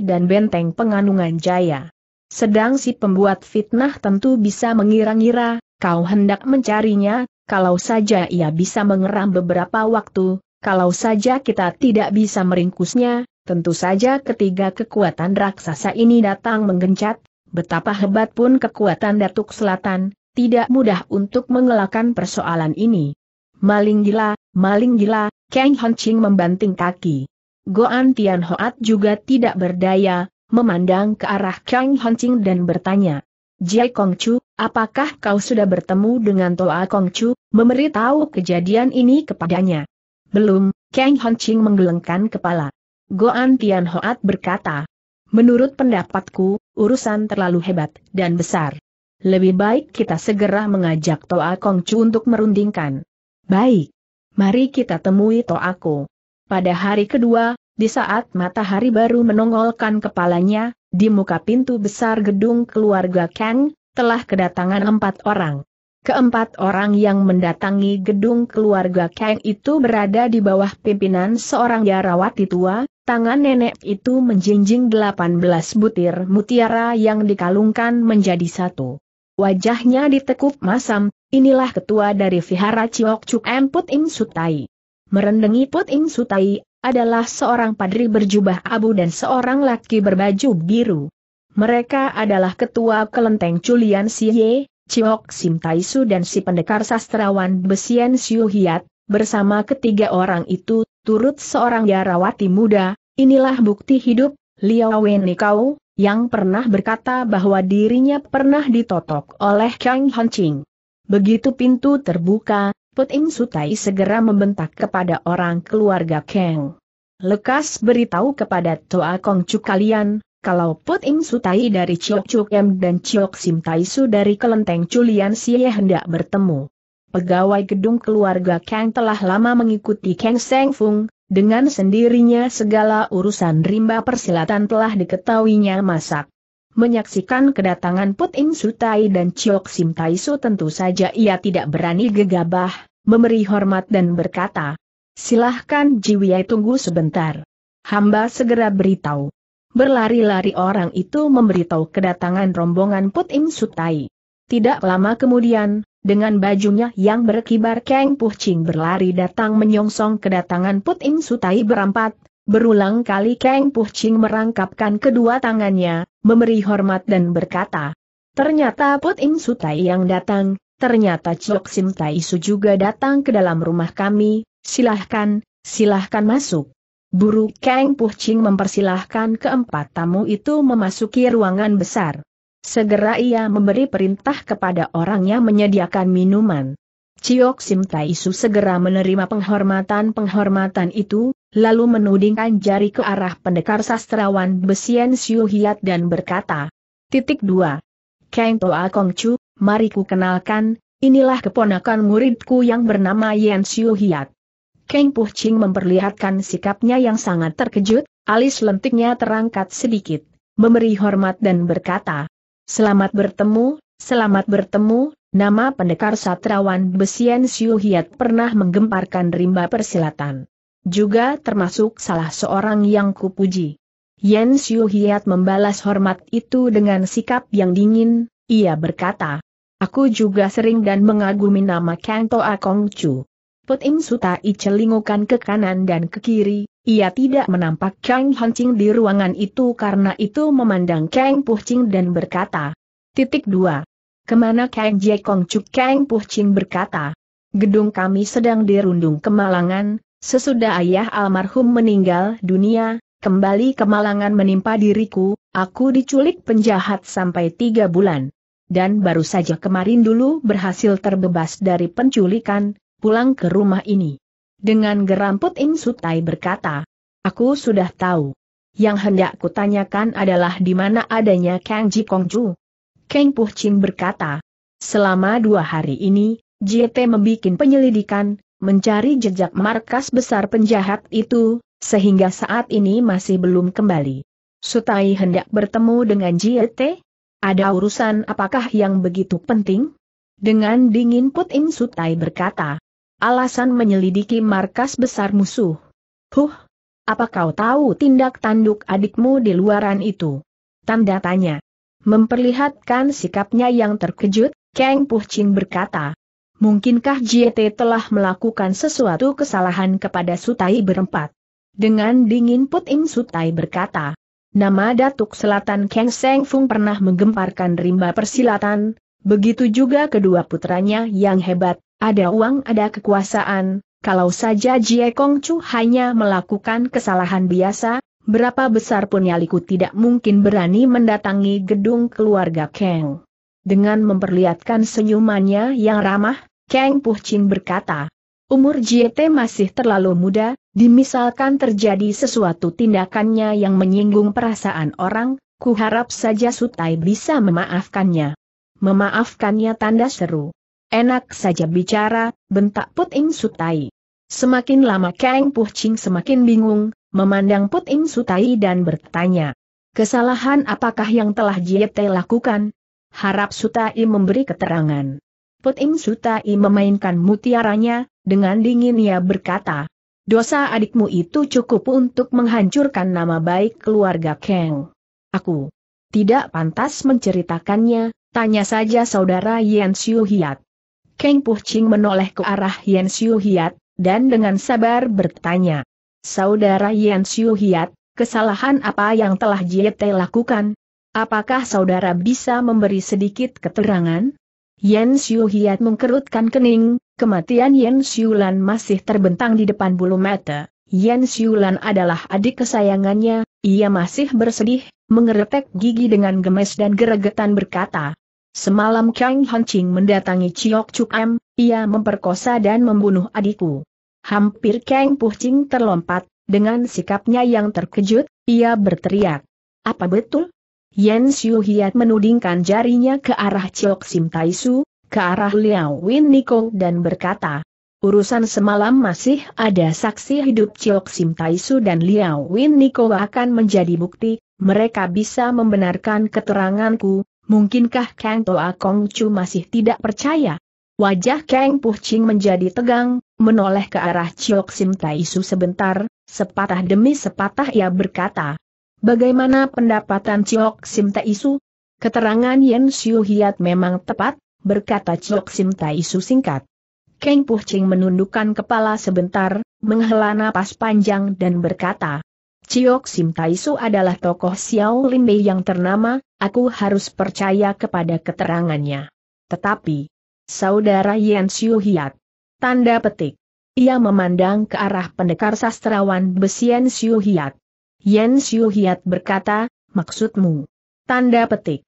dan Benteng Penganungan Jaya. Sedang si pembuat fitnah tentu bisa mengira-ngira, Kau hendak mencarinya, kalau saja ia bisa mengeram beberapa waktu, kalau saja kita tidak bisa meringkusnya, tentu saja ketiga kekuatan raksasa ini datang menggencat, betapa hebat pun kekuatan Datuk Selatan, tidak mudah untuk mengelakkan persoalan ini. Maling gila, maling gila, Kang Hanching membanting kaki. Goan Tian Hoat juga tidak berdaya, memandang ke arah Kang Hanching dan bertanya, Jai Kongcu, apakah kau sudah bertemu dengan Toa Kongchu? memberitahu kejadian ini kepadanya? Belum, Kang Honching menggelengkan kepala. Goan Tian Hoat berkata, Menurut pendapatku, urusan terlalu hebat dan besar. Lebih baik kita segera mengajak Toa Kongchu untuk merundingkan. Baik. Mari kita temui Toa Toaku. Pada hari kedua, di saat matahari baru menongolkan kepalanya, di muka pintu besar gedung keluarga Kang, telah kedatangan empat orang. Keempat orang yang mendatangi gedung keluarga Kang itu berada di bawah pimpinan seorang biarawati tua, tangan nenek itu menjinjing 18 butir mutiara yang dikalungkan menjadi satu. Wajahnya ditekup masam, inilah ketua dari vihara Ciok Cuk M. Put Sutai. Merendengi Put Sutai, adalah seorang padri berjubah abu dan seorang laki berbaju biru. Mereka adalah ketua kelenteng Chulian Siye, Ciok Sim Taisu dan si pendekar sastrawan Besian Siu Hiat, bersama ketiga orang itu, turut seorang yarawati muda, inilah bukti hidup, Liao Wenikau, yang pernah berkata bahwa dirinya pernah ditotok oleh Kang Honching. Begitu pintu terbuka, Putim Sutai segera membentak kepada orang keluarga Kang. Lekas beritahu kepada Toa Kongcu kalian, kalau Putim Sutai dari Chiok Chukem dan Chiok Sim Taisu dari Kelenteng Culian Siye hendak bertemu. Pegawai gedung keluarga Kang telah lama mengikuti Kang Seng Fung, dengan sendirinya segala urusan rimba persilatan telah diketahuinya masak. Menyaksikan kedatangan Put Im Sutai dan Chiok Sim Su tentu saja ia tidak berani gegabah, memberi hormat dan berkata, Silahkan Wei tunggu sebentar. Hamba segera beritahu. Berlari-lari orang itu memberitahu kedatangan rombongan Put Im Sutai. Tidak lama kemudian, dengan bajunya yang berkibar Kang Puh Ching berlari datang menyongsong kedatangan Put Im Sutai berempat. Berulang kali Kang Puching merangkapkan kedua tangannya, memberi hormat dan berkata, Ternyata Put Im Sutai yang datang, ternyata Chok Sim Tai Su juga datang ke dalam rumah kami, silahkan, silahkan masuk. Buru Kang Puching mempersilahkan keempat tamu itu memasuki ruangan besar. Segera ia memberi perintah kepada orangnya menyediakan minuman. Ciok Sim Tai Su segera menerima penghormatan-penghormatan itu, lalu menudingkan jari ke arah pendekar sastrawan Besien Siu Hiat dan berkata, Titik 2. Kang Toa Kong Chu, mari ku kenalkan, inilah keponakan muridku yang bernama Yen Siu Hiat. Kang Puh Ching memperlihatkan sikapnya yang sangat terkejut, alis lentiknya terangkat sedikit, memberi hormat dan berkata, Selamat bertemu, selamat bertemu, nama pendekar satrawan Besien Siu Hiat pernah menggemparkan rimba persilatan juga termasuk salah seorang yang kupuji. Yen Xiu Hiat membalas hormat itu dengan sikap yang dingin, ia berkata, Aku juga sering dan mengagumi nama Kang Toa Kong Chu. Put Im Suta I celingukan ke kanan dan ke kiri, ia tidak menampak Kang Hancing di ruangan itu karena itu memandang Kang Puching dan berkata, Titik 2. Kemana Kang Kong Chu Kang Puching berkata, Gedung kami sedang dirundung kemalangan, Sesudah ayah almarhum meninggal dunia, kembali kemalangan menimpa diriku, aku diculik penjahat sampai tiga bulan. Dan baru saja kemarin dulu berhasil terbebas dari penculikan, pulang ke rumah ini. Dengan geramput Ing Sutai berkata, aku sudah tahu. Yang hendak kutanyakan adalah di mana adanya Kang Ji Kongju. Kang Puh Chin berkata, selama dua hari ini, JT membuat penyelidikan, mencari jejak markas besar penjahat itu, sehingga saat ini masih belum kembali. Sutai hendak bertemu dengan JLT? Ada urusan apakah yang begitu penting? Dengan dingin Putin Sutai berkata. Alasan menyelidiki markas besar musuh. Huh, apa kau tahu tindak tanduk adikmu di luaran itu? Tanda tanya. Memperlihatkan sikapnya yang terkejut, Kang Puh Ching berkata. Mungkinkah JT telah melakukan sesuatu kesalahan kepada Sutai berempat? Dengan dingin puting Sutai berkata, Nama Datuk Selatan Kang Seng Fung pernah menggemparkan rimba persilatan, begitu juga kedua putranya yang hebat, ada uang ada kekuasaan, kalau saja Jie Kong Chu hanya melakukan kesalahan biasa, berapa besar pun Yaliku tidak mungkin berani mendatangi gedung keluarga Kang. Dengan memperlihatkan senyumannya yang ramah, Kang Puh Ching berkata, Umur JT masih terlalu muda, dimisalkan terjadi sesuatu tindakannya yang menyinggung perasaan orang, ku harap saja Sutai bisa memaafkannya. Memaafkannya tanda seru. Enak saja bicara, bentak Puting Sutai. Semakin lama Kang Puh Ching semakin bingung, memandang Puting Sutai dan bertanya. Kesalahan apakah yang telah JT lakukan? harap Sutai memberi keterangan. Putim Sutai memainkan mutiaranya, dengan dingin ia berkata, dosa adikmu itu cukup untuk menghancurkan nama baik keluarga Kang. Aku tidak pantas menceritakannya, tanya saja saudara Yen Siu Hiat. Kang Puching menoleh ke arah Yen Siu Hiat, dan dengan sabar bertanya, Saudara Yen Siu Hiat, kesalahan apa yang telah Jiete lakukan, Apakah saudara bisa memberi sedikit keterangan? Yen Xiu Hiat mengkerutkan kening, kematian Yen Lan masih terbentang di depan bulu mata. Yen Lan adalah adik kesayangannya, ia masih bersedih, mengeretek gigi dengan gemes dan geregetan berkata. Semalam Kang Hancing mendatangi Chiok Chuk M. ia memperkosa dan membunuh adikku. Hampir Kang Puching terlompat, dengan sikapnya yang terkejut, ia berteriak. Apa betul? Yen Xiu Hiat menudingkan jarinya ke arah Chok Sim Tai Su, ke arah Liao Win Niko dan berkata, Urusan semalam masih ada saksi hidup Chok Sim Tai Su dan Liao Win Niko akan menjadi bukti, mereka bisa membenarkan keteranganku, mungkinkah Kang Toa Kong Chu masih tidak percaya? Wajah Kang Ching menjadi tegang, menoleh ke arah Chok Sim Tai Su sebentar, sepatah demi sepatah ia berkata, Bagaimana pendapatan Ciok Sim Taisu? Keterangan Yen Xiu Hiat memang tepat, berkata Ciok Sim Taisu singkat. Keng Puh Ching menundukkan kepala sebentar, menghela napas panjang dan berkata, Ciok Sim Taisu adalah tokoh Xiao Lin Mei yang ternama, aku harus percaya kepada keterangannya. Tetapi, saudara Yen Xiu Hiat, tanda petik. Ia memandang ke arah pendekar sastrawan Besian Xiu Hiat. Yen Xiu Hiat berkata, maksudmu? Tanda petik.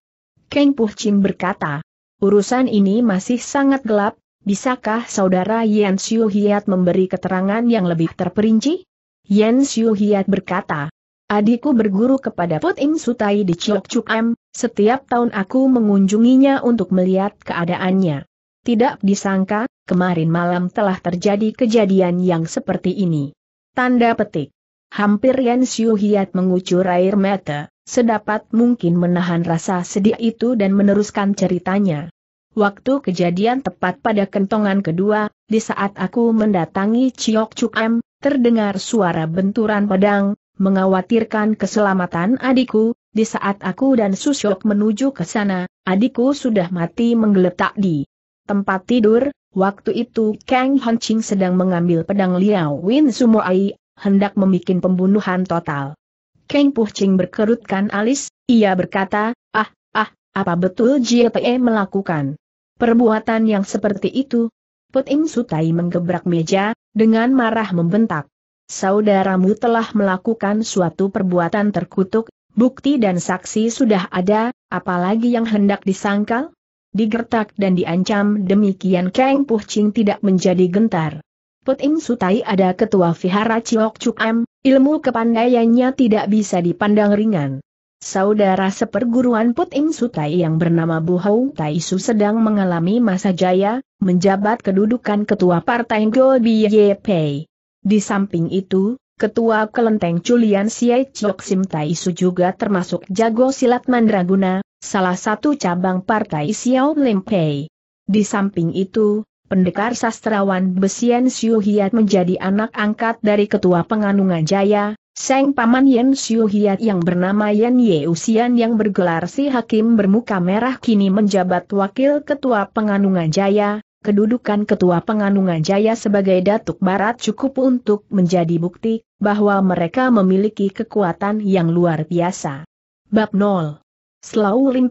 Keng Puh Chim berkata, urusan ini masih sangat gelap, bisakah saudara Yan Xiu Hiat memberi keterangan yang lebih terperinci? Yen Xiu Hiat berkata, adikku berguru kepada Put Im Sutai di Chiok Chuk Am, setiap tahun aku mengunjunginya untuk melihat keadaannya. Tidak disangka, kemarin malam telah terjadi kejadian yang seperti ini. Tanda petik. Hampir Yan Xiu Hiat mengucur air mata, sedapat mungkin menahan rasa sedih itu dan meneruskan ceritanya. Waktu kejadian tepat pada kentongan kedua, di saat aku mendatangi Chiok Chuk M, terdengar suara benturan pedang, Mengawatirkan keselamatan adikku, di saat aku dan Susyok menuju ke sana, adikku sudah mati menggeletak di tempat tidur, waktu itu Kang Hon Ching sedang mengambil pedang Liao Win Sumo Ai hendak membuat pembunuhan total. Keng Puching berkerutkan alis, ia berkata, ah, ah, apa betul JPE melakukan perbuatan yang seperti itu? Puting Sutai menggebrak meja, dengan marah membentak. Saudaramu telah melakukan suatu perbuatan terkutuk, bukti dan saksi sudah ada, apalagi yang hendak disangkal? digertak dan diancam demikian Kang Puching tidak menjadi gentar. Puting Sutai ada ketua vihara Ciok Cuk M, ilmu kepandaiannya tidak bisa dipandang ringan. Saudara seperguruan Puting Sutai yang bernama Bu Taisu Tai Su sedang mengalami masa jaya, menjabat kedudukan ketua partai Go BYP. Di samping itu, ketua kelenteng Chulian Siai Ciok Sim Tai Su juga termasuk jago silat Mandraguna, salah satu cabang partai Xiao Lim Pei. Di samping itu, pendekar sastrawan Besian Siu Hiat menjadi anak angkat dari ketua penganungan Jaya, Seng Paman Yen Siu Hiat yang bernama Yen Ye Usian yang bergelar si hakim bermuka merah kini menjabat wakil ketua penganungan Jaya, kedudukan ketua penganungan Jaya sebagai Datuk Barat cukup untuk menjadi bukti bahwa mereka memiliki kekuatan yang luar biasa. Bab 0 Slau Lim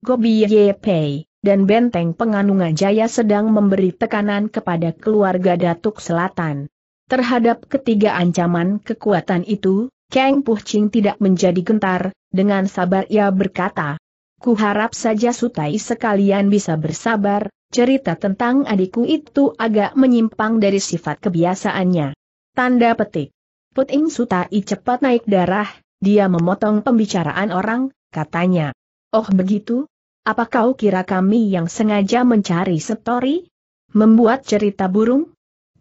Gobi Ye Pei dan benteng penganungan jaya sedang memberi tekanan kepada keluarga Datuk Selatan. Terhadap ketiga ancaman kekuatan itu, Kang Puching tidak menjadi gentar, dengan sabar ia berkata, Ku harap saja Sutai sekalian bisa bersabar, cerita tentang adikku itu agak menyimpang dari sifat kebiasaannya. Tanda petik. Puting Sutai cepat naik darah, dia memotong pembicaraan orang, katanya. Oh begitu, apa kau kira kami yang sengaja mencari setori? Membuat cerita burung?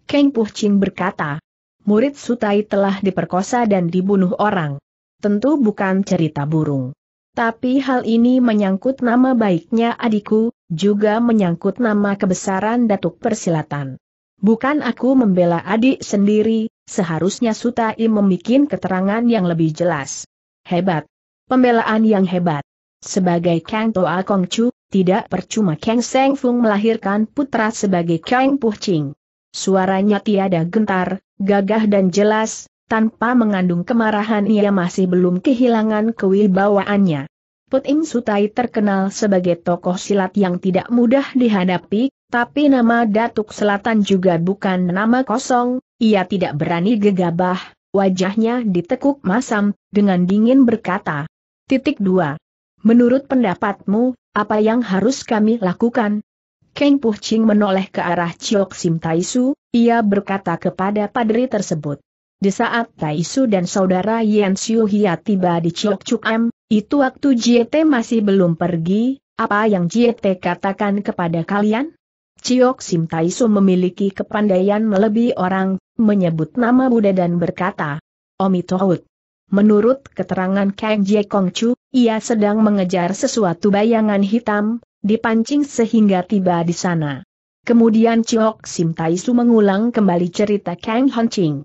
Keng Puh Ching berkata, murid Sutai telah diperkosa dan dibunuh orang. Tentu bukan cerita burung. Tapi hal ini menyangkut nama baiknya adikku, juga menyangkut nama kebesaran Datuk Persilatan. Bukan aku membela adik sendiri, seharusnya Sutai membuat keterangan yang lebih jelas. Hebat. Pembelaan yang hebat. Sebagai Kang Toa Kong Chu, tidak percuma Kang Seng Fung melahirkan putra sebagai Kang ching. Suaranya tiada gentar, gagah dan jelas, tanpa mengandung kemarahan ia masih belum kehilangan kewibawaannya. Puting Sutai terkenal sebagai tokoh silat yang tidak mudah dihadapi, tapi nama Datuk Selatan juga bukan nama kosong, ia tidak berani gegabah, wajahnya ditekuk masam, dengan dingin berkata. Titik 2. Menurut pendapatmu, apa yang harus kami lakukan? Keng Puh Ching menoleh ke arah Chiok Sim Taisu, ia berkata kepada padri tersebut. Di saat Taisu dan saudara Yan Xiu Hia tiba di Chiok Chuk M, itu waktu JT masih belum pergi, apa yang JT katakan kepada kalian? Chiok Sim Taisu memiliki kepandaian melebihi orang, menyebut nama Buddha dan berkata, Tohut. Menurut keterangan Kang Jie Kong Chu, ia sedang mengejar sesuatu bayangan hitam, dipancing sehingga tiba di sana. Kemudian Chiok Sim Tai Su mengulang kembali cerita Kang Hon Ching.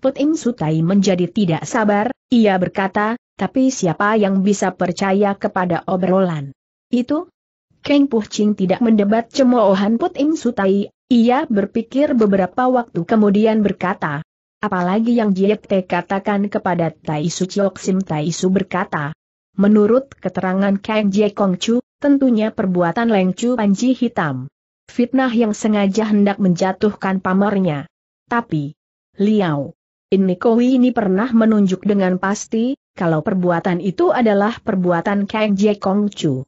Put Im Su Tai menjadi tidak sabar, ia berkata, tapi siapa yang bisa percaya kepada obrolan? Itu? Kang Puh Ching tidak mendebat cemoohan Put Im Su Tai, ia berpikir beberapa waktu kemudian berkata, Apalagi yang Te katakan kepada Tai Su Chiok Sim Tai Su berkata. Menurut keterangan Kang Jie Kong Chu, tentunya perbuatan Leng Chu Panji Hitam. Fitnah yang sengaja hendak menjatuhkan pamernya. Tapi, Liao, Inikowi ini pernah menunjuk dengan pasti, kalau perbuatan itu adalah perbuatan Kang Jie Kong Chu.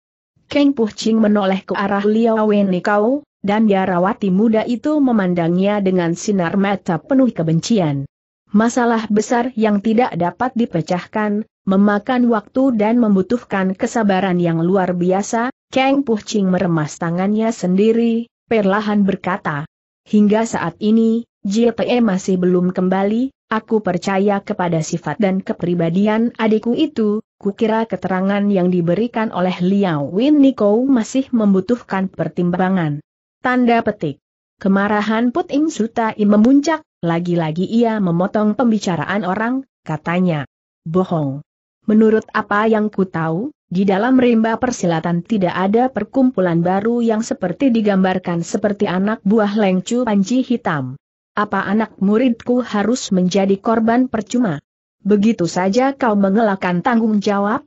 Kang Puh Ching menoleh ke arah Liao Wenikau, dan biarawati muda itu memandangnya dengan sinar mata penuh kebencian. Masalah besar yang tidak dapat dipecahkan, memakan waktu dan membutuhkan kesabaran yang luar biasa, Kang Puching meremas tangannya sendiri, perlahan berkata. Hingga saat ini, JPE masih belum kembali, aku percaya kepada sifat dan kepribadian adikku itu, kukira keterangan yang diberikan oleh Liao Win Niko masih membutuhkan pertimbangan. Tanda petik. Kemarahan Puting Sutai memuncak, lagi-lagi ia memotong pembicaraan orang, katanya. Bohong. Menurut apa yang ku tahu, di dalam rimba persilatan tidak ada perkumpulan baru yang seperti digambarkan seperti anak buah lengcu panci hitam. Apa anak muridku harus menjadi korban percuma? Begitu saja kau mengelakkan tanggung jawab?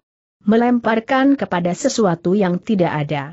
Melemparkan kepada sesuatu yang tidak ada.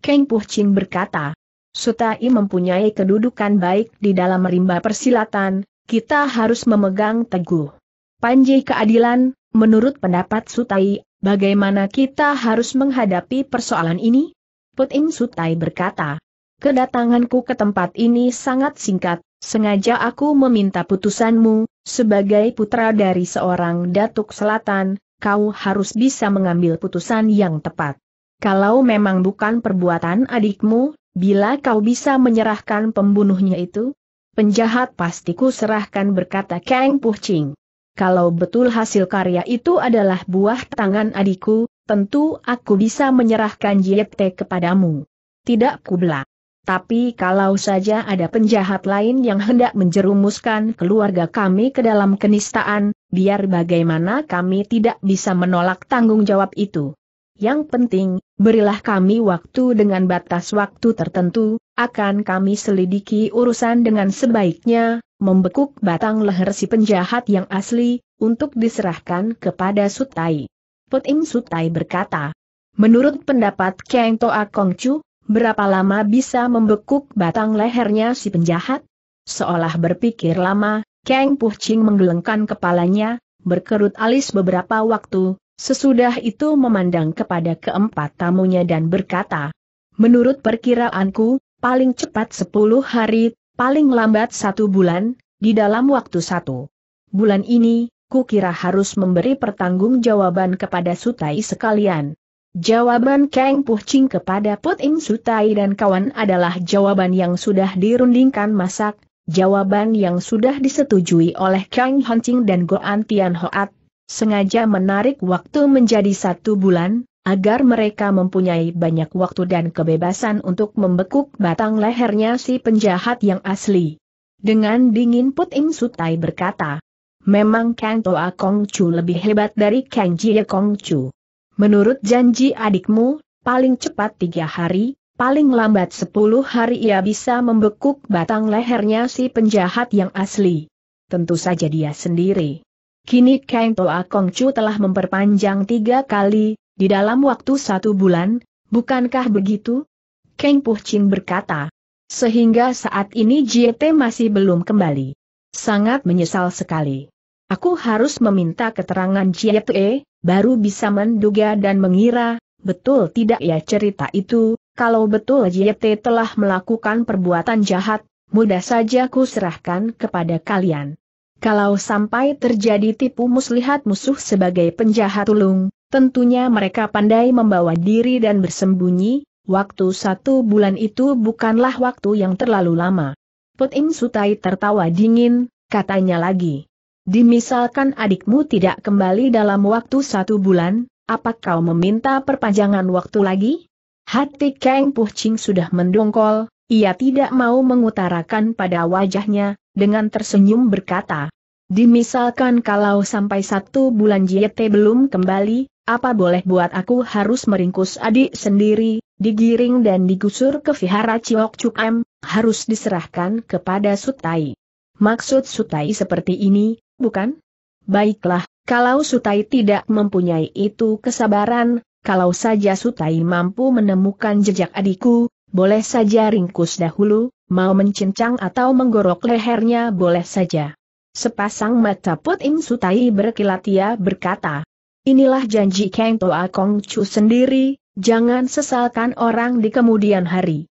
Keng Puh Ching berkata, Sutai mempunyai kedudukan baik di dalam rimba persilatan, kita harus memegang teguh. Panji keadilan, menurut pendapat Sutai, bagaimana kita harus menghadapi persoalan ini? Puting Sutai berkata, kedatanganku ke tempat ini sangat singkat, sengaja aku meminta putusanmu, sebagai putra dari seorang datuk selatan, kau harus bisa mengambil putusan yang tepat. Kalau memang bukan perbuatan adikmu, Bila kau bisa menyerahkan pembunuhnya itu, penjahat pastiku serahkan berkata Kang Puching. Kalau betul hasil karya itu adalah buah tangan adikku, tentu aku bisa menyerahkan Jiepte kepadamu. Tidak kubla. Tapi kalau saja ada penjahat lain yang hendak menjerumuskan keluarga kami ke dalam kenistaan, biar bagaimana kami tidak bisa menolak tanggung jawab itu. Yang penting, berilah kami waktu dengan batas waktu tertentu, akan kami selidiki urusan dengan sebaiknya, membekuk batang leher si penjahat yang asli, untuk diserahkan kepada Sutai. Putim Sutai berkata, menurut pendapat Kang Toa Chu, berapa lama bisa membekuk batang lehernya si penjahat? Seolah berpikir lama, Kang Ching menggelengkan kepalanya, berkerut alis beberapa waktu, Sesudah itu memandang kepada keempat tamunya dan berkata, Menurut perkiraanku, paling cepat 10 hari, paling lambat satu bulan, di dalam waktu satu bulan ini, ku kira harus memberi pertanggungjawaban kepada Sutai sekalian. Jawaban Kang Puching kepada Put Sutai dan kawan adalah jawaban yang sudah dirundingkan masak, jawaban yang sudah disetujui oleh Kang Hancing dan Goan Tian Hoat, sengaja menarik waktu menjadi satu bulan, agar mereka mempunyai banyak waktu dan kebebasan untuk membekuk batang lehernya si penjahat yang asli. Dengan dingin Put Sutai berkata, Memang Kang Toa Kong Chu lebih hebat dari Kang Jie Kong Chu. Menurut janji adikmu, paling cepat tiga hari, paling lambat sepuluh hari ia bisa membekuk batang lehernya si penjahat yang asli. Tentu saja dia sendiri. Kini Kang Toa Kong Chu telah memperpanjang tiga kali, di dalam waktu satu bulan, bukankah begitu? Kang Puching berkata. Sehingga saat ini JT masih belum kembali. Sangat menyesal sekali. Aku harus meminta keterangan JTE, baru bisa menduga dan mengira, betul tidak ya cerita itu, kalau betul JT telah melakukan perbuatan jahat, mudah saja ku serahkan kepada kalian. Kalau sampai terjadi tipu muslihat musuh sebagai penjahat ulung, tentunya mereka pandai membawa diri dan bersembunyi, waktu satu bulan itu bukanlah waktu yang terlalu lama. Put Im Sutai tertawa dingin, katanya lagi. Dimisalkan adikmu tidak kembali dalam waktu satu bulan, apa kau meminta perpanjangan waktu lagi? Hati Kang Puh Ching sudah mendongkol, ia tidak mau mengutarakan pada wajahnya, dengan tersenyum berkata, Dimisalkan kalau sampai satu bulan JT belum kembali, apa boleh buat aku harus meringkus adik sendiri, digiring dan digusur ke vihara Ciok Cuk M, harus diserahkan kepada Sutai. Maksud Sutai seperti ini, bukan? Baiklah, kalau Sutai tidak mempunyai itu kesabaran, kalau saja Sutai mampu menemukan jejak adikku, boleh saja ringkus dahulu, mau mencincang atau menggorok lehernya boleh saja. Sepasang mata Put Im Sutai berkilat ia berkata. Inilah janji Kang Toa Kong Chu sendiri, jangan sesalkan orang di kemudian hari.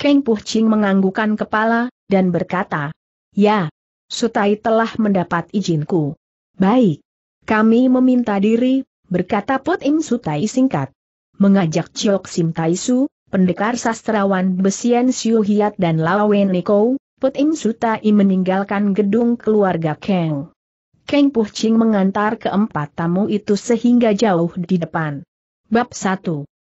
Kang Puh Ching menganggukkan kepala, dan berkata. Ya, Sutai telah mendapat izinku. Baik. Kami meminta diri, berkata Put Im Sutai singkat. Mengajak Chiok Sim Taisu, pendekar sastrawan Besian Siu Hiat dan Lawen Nikou, Puting Sutai meninggalkan gedung keluarga Kang. Kang Ching mengantar keempat tamu itu sehingga jauh di depan. Bab 1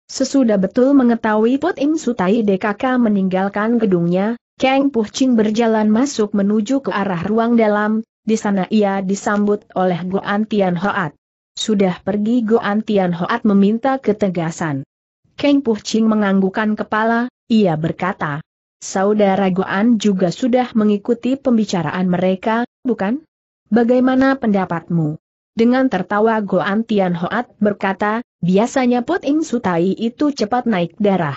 Sesudah betul mengetahui Puting Sutai DKK meninggalkan gedungnya, Kang Puching berjalan masuk menuju ke arah ruang dalam, di sana ia disambut oleh Go Antian Hoat. Sudah pergi Go Antian Hoat meminta ketegasan. Kang Puching menganggukan kepala, ia berkata, Saudara Goan juga sudah mengikuti pembicaraan mereka, bukan? Bagaimana pendapatmu? Dengan tertawa Goan Tian Hoat berkata, biasanya Pot Sutai itu cepat naik darah.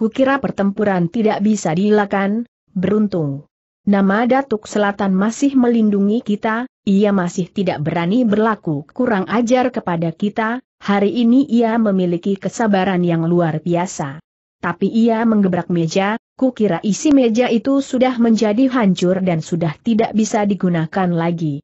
Kukira pertempuran tidak bisa dilakukan, beruntung. Nama Datuk Selatan masih melindungi kita, ia masih tidak berani berlaku kurang ajar kepada kita, hari ini ia memiliki kesabaran yang luar biasa. Tapi ia menggebrak meja, Kukira isi meja itu sudah menjadi hancur dan sudah tidak bisa digunakan lagi.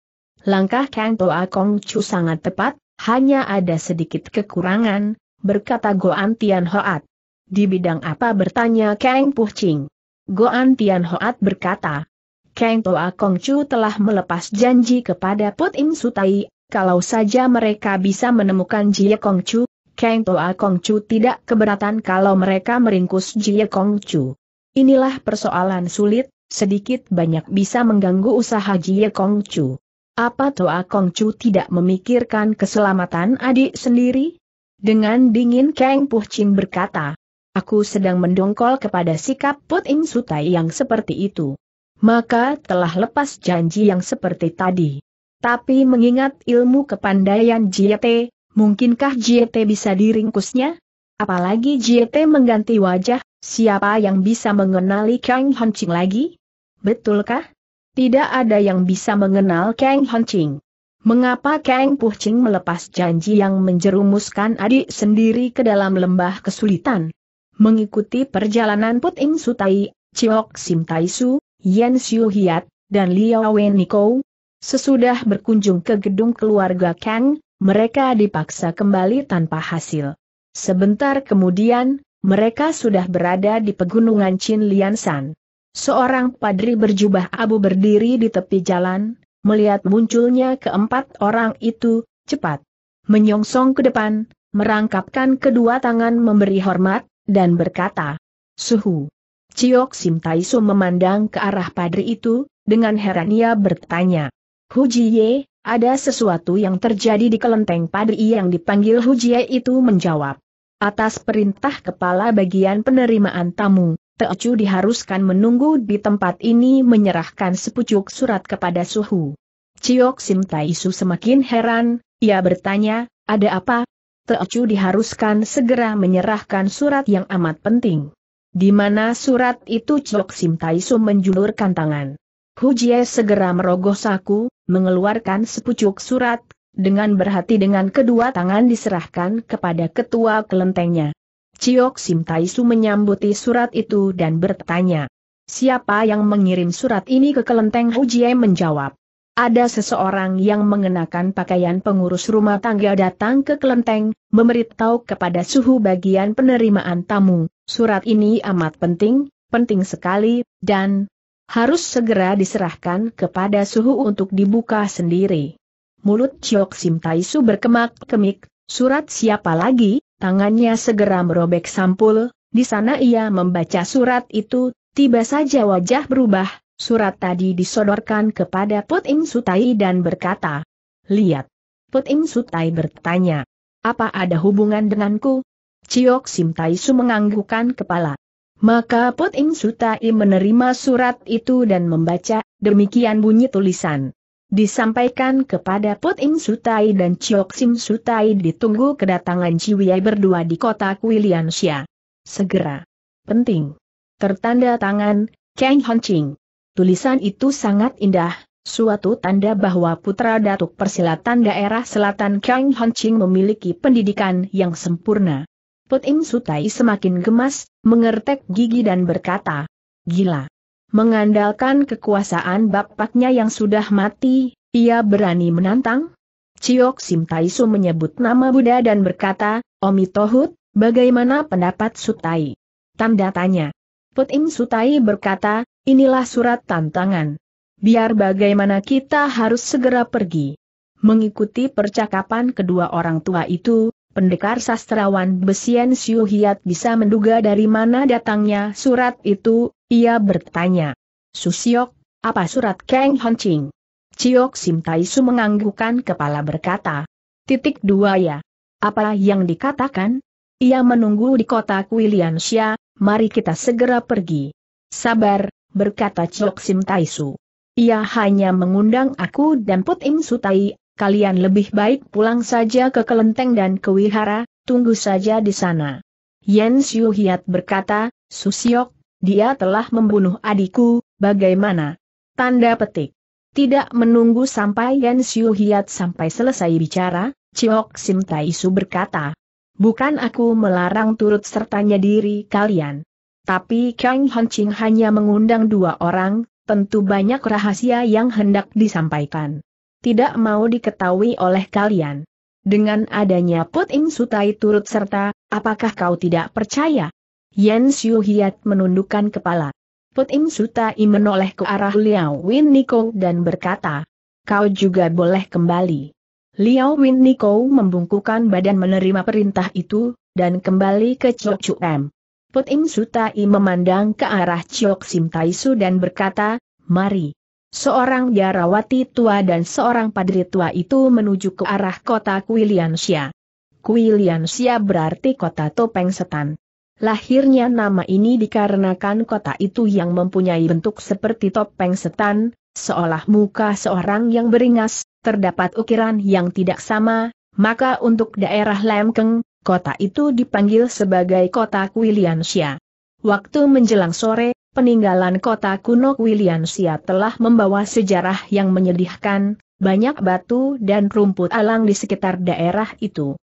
Langkah Kang Toa Kong Chu sangat tepat, hanya ada sedikit kekurangan, berkata Goan Tian Hoat. Di bidang apa bertanya Kang Ching. Goan Tian Hoat berkata, Kang Toa Kong Chu telah melepas janji kepada Put Im Sutai, kalau saja mereka bisa menemukan Jie Kong Chu, Kang Toa Kong Chu tidak keberatan kalau mereka meringkus Jie Kong Chu. Inilah persoalan sulit, sedikit banyak bisa mengganggu usaha Jie Kong Chu. Apa Toa Kong Chu tidak memikirkan keselamatan adik sendiri? Dengan dingin Kang Puh Chin berkata, Aku sedang mendongkol kepada sikap Put Ing Sutai yang seperti itu. Maka telah lepas janji yang seperti tadi. Tapi mengingat ilmu kepandaian Jiete, mungkinkah Jiete bisa diringkusnya? Apalagi Jiete mengganti wajah, Siapa yang bisa mengenali Kang Honching lagi? Betulkah? Tidak ada yang bisa mengenal Kang Honching. Mengapa Kang Puching melepas janji yang menjerumuskan adik sendiri ke dalam lembah kesulitan? Mengikuti perjalanan Put Sutai, Chiok Sim Tai Su, Xiu Hiat, dan Liao Wen Niko, sesudah berkunjung ke gedung keluarga Kang, mereka dipaksa kembali tanpa hasil. Sebentar kemudian, mereka sudah berada di pegunungan Chin Liansan. Seorang padri berjubah abu berdiri di tepi jalan, melihat munculnya keempat orang itu, cepat. Menyongsong ke depan, merangkapkan kedua tangan memberi hormat, dan berkata, Suhu. Ciok Sim Taisu memandang ke arah padri itu, dengan heran ia bertanya, Hu Jie, ada sesuatu yang terjadi di kelenteng padri yang dipanggil Hu Jie itu menjawab. Atas perintah kepala bagian penerimaan tamu, Teocu diharuskan menunggu di tempat ini menyerahkan sepucuk surat kepada Suhu. Ciok Sim Taisu semakin heran, ia bertanya, ada apa? Teocu diharuskan segera menyerahkan surat yang amat penting. Di mana surat itu Ciok Sim Taisu menjulurkan tangan. Hujie segera merogoh saku, mengeluarkan sepucuk surat dengan berhati dengan kedua tangan diserahkan kepada ketua kelentengnya. Ciok Sim Taisu menyambuti surat itu dan bertanya. Siapa yang mengirim surat ini ke kelenteng Hujie menjawab. Ada seseorang yang mengenakan pakaian pengurus rumah tangga datang ke kelenteng, memberitahu kepada suhu bagian penerimaan tamu, surat ini amat penting, penting sekali, dan harus segera diserahkan kepada suhu untuk dibuka sendiri. Mulut Chiok Sim Taisu berkemak-kemik, surat siapa lagi, tangannya segera merobek sampul, di sana ia membaca surat itu, tiba saja wajah berubah, surat tadi disodorkan kepada Put Sutai dan berkata, Lihat. Put Sutai bertanya, apa ada hubungan denganku? Chiok Sim Taisu menganggukkan kepala. Maka Put Sutai menerima surat itu dan membaca, demikian bunyi tulisan disampaikan kepada Put Im Sutai dan Chiok Sim Sutai ditunggu kedatangan Ciwiai berdua di kota Kuiliansha. Segera. Penting. Tertanda tangan, Kang Hon Tulisan itu sangat indah, suatu tanda bahwa putra Datuk Persilatan daerah selatan Kang Hon memiliki pendidikan yang sempurna. Put Im Sutai semakin gemas, mengertek gigi dan berkata, Gila. Mengandalkan kekuasaan bapaknya yang sudah mati, ia berani menantang? Ciok Sim Taisu menyebut nama Buddha dan berkata, Omi Tohut, bagaimana pendapat Sutai? Tanda tanya. Putim Sutai berkata, inilah surat tantangan. Biar bagaimana kita harus segera pergi. Mengikuti percakapan kedua orang tua itu, Pendekar sastrawan Besian Siu Hiat bisa menduga dari mana datangnya surat itu, ia bertanya. Susiok, apa surat Kang Ching? Ciok Sim Taisu menganggukkan kepala berkata. Titik dua ya. Apa yang dikatakan? Ia menunggu di kota Kuiliansia, mari kita segera pergi. Sabar, berkata Ciok Sim Taisu. Ia hanya mengundang aku dan Put Im Sutai, kalian lebih baik pulang saja ke kelenteng dan ke wihara, tunggu saja di sana. Yen Xiu Hiat berkata, Susiok, dia telah membunuh adikku, bagaimana? Tanda petik. Tidak menunggu sampai Yen Xiu Hiat sampai selesai bicara, Chiok Sim Taisu berkata, Bukan aku melarang turut sertanya diri kalian. Tapi Kang Hancing hanya mengundang dua orang, tentu banyak rahasia yang hendak disampaikan tidak mau diketahui oleh kalian. Dengan adanya Puting Sutai turut serta, apakah kau tidak percaya? Yan Xiu Hiat menundukkan kepala. Puting Sutai menoleh ke arah Liao Win Niko dan berkata, kau juga boleh kembali. Liao Win Niko membungkukan badan menerima perintah itu, dan kembali ke Chok Chu M. Puting Sutai memandang ke arah Chok Sim Taisu dan berkata, mari. Seorang biarawati tua dan seorang padri tua itu menuju ke arah kota Kuiliansia. Kuiliansia berarti kota topeng setan. Lahirnya nama ini dikarenakan kota itu yang mempunyai bentuk seperti topeng setan, seolah muka seorang yang beringas, terdapat ukiran yang tidak sama, maka untuk daerah Lemkeng, kota itu dipanggil sebagai kota Kuiliansia. Waktu menjelang sore, Peninggalan kota kuno Williamsia telah membawa sejarah yang menyedihkan, banyak batu dan rumput alang di sekitar daerah itu.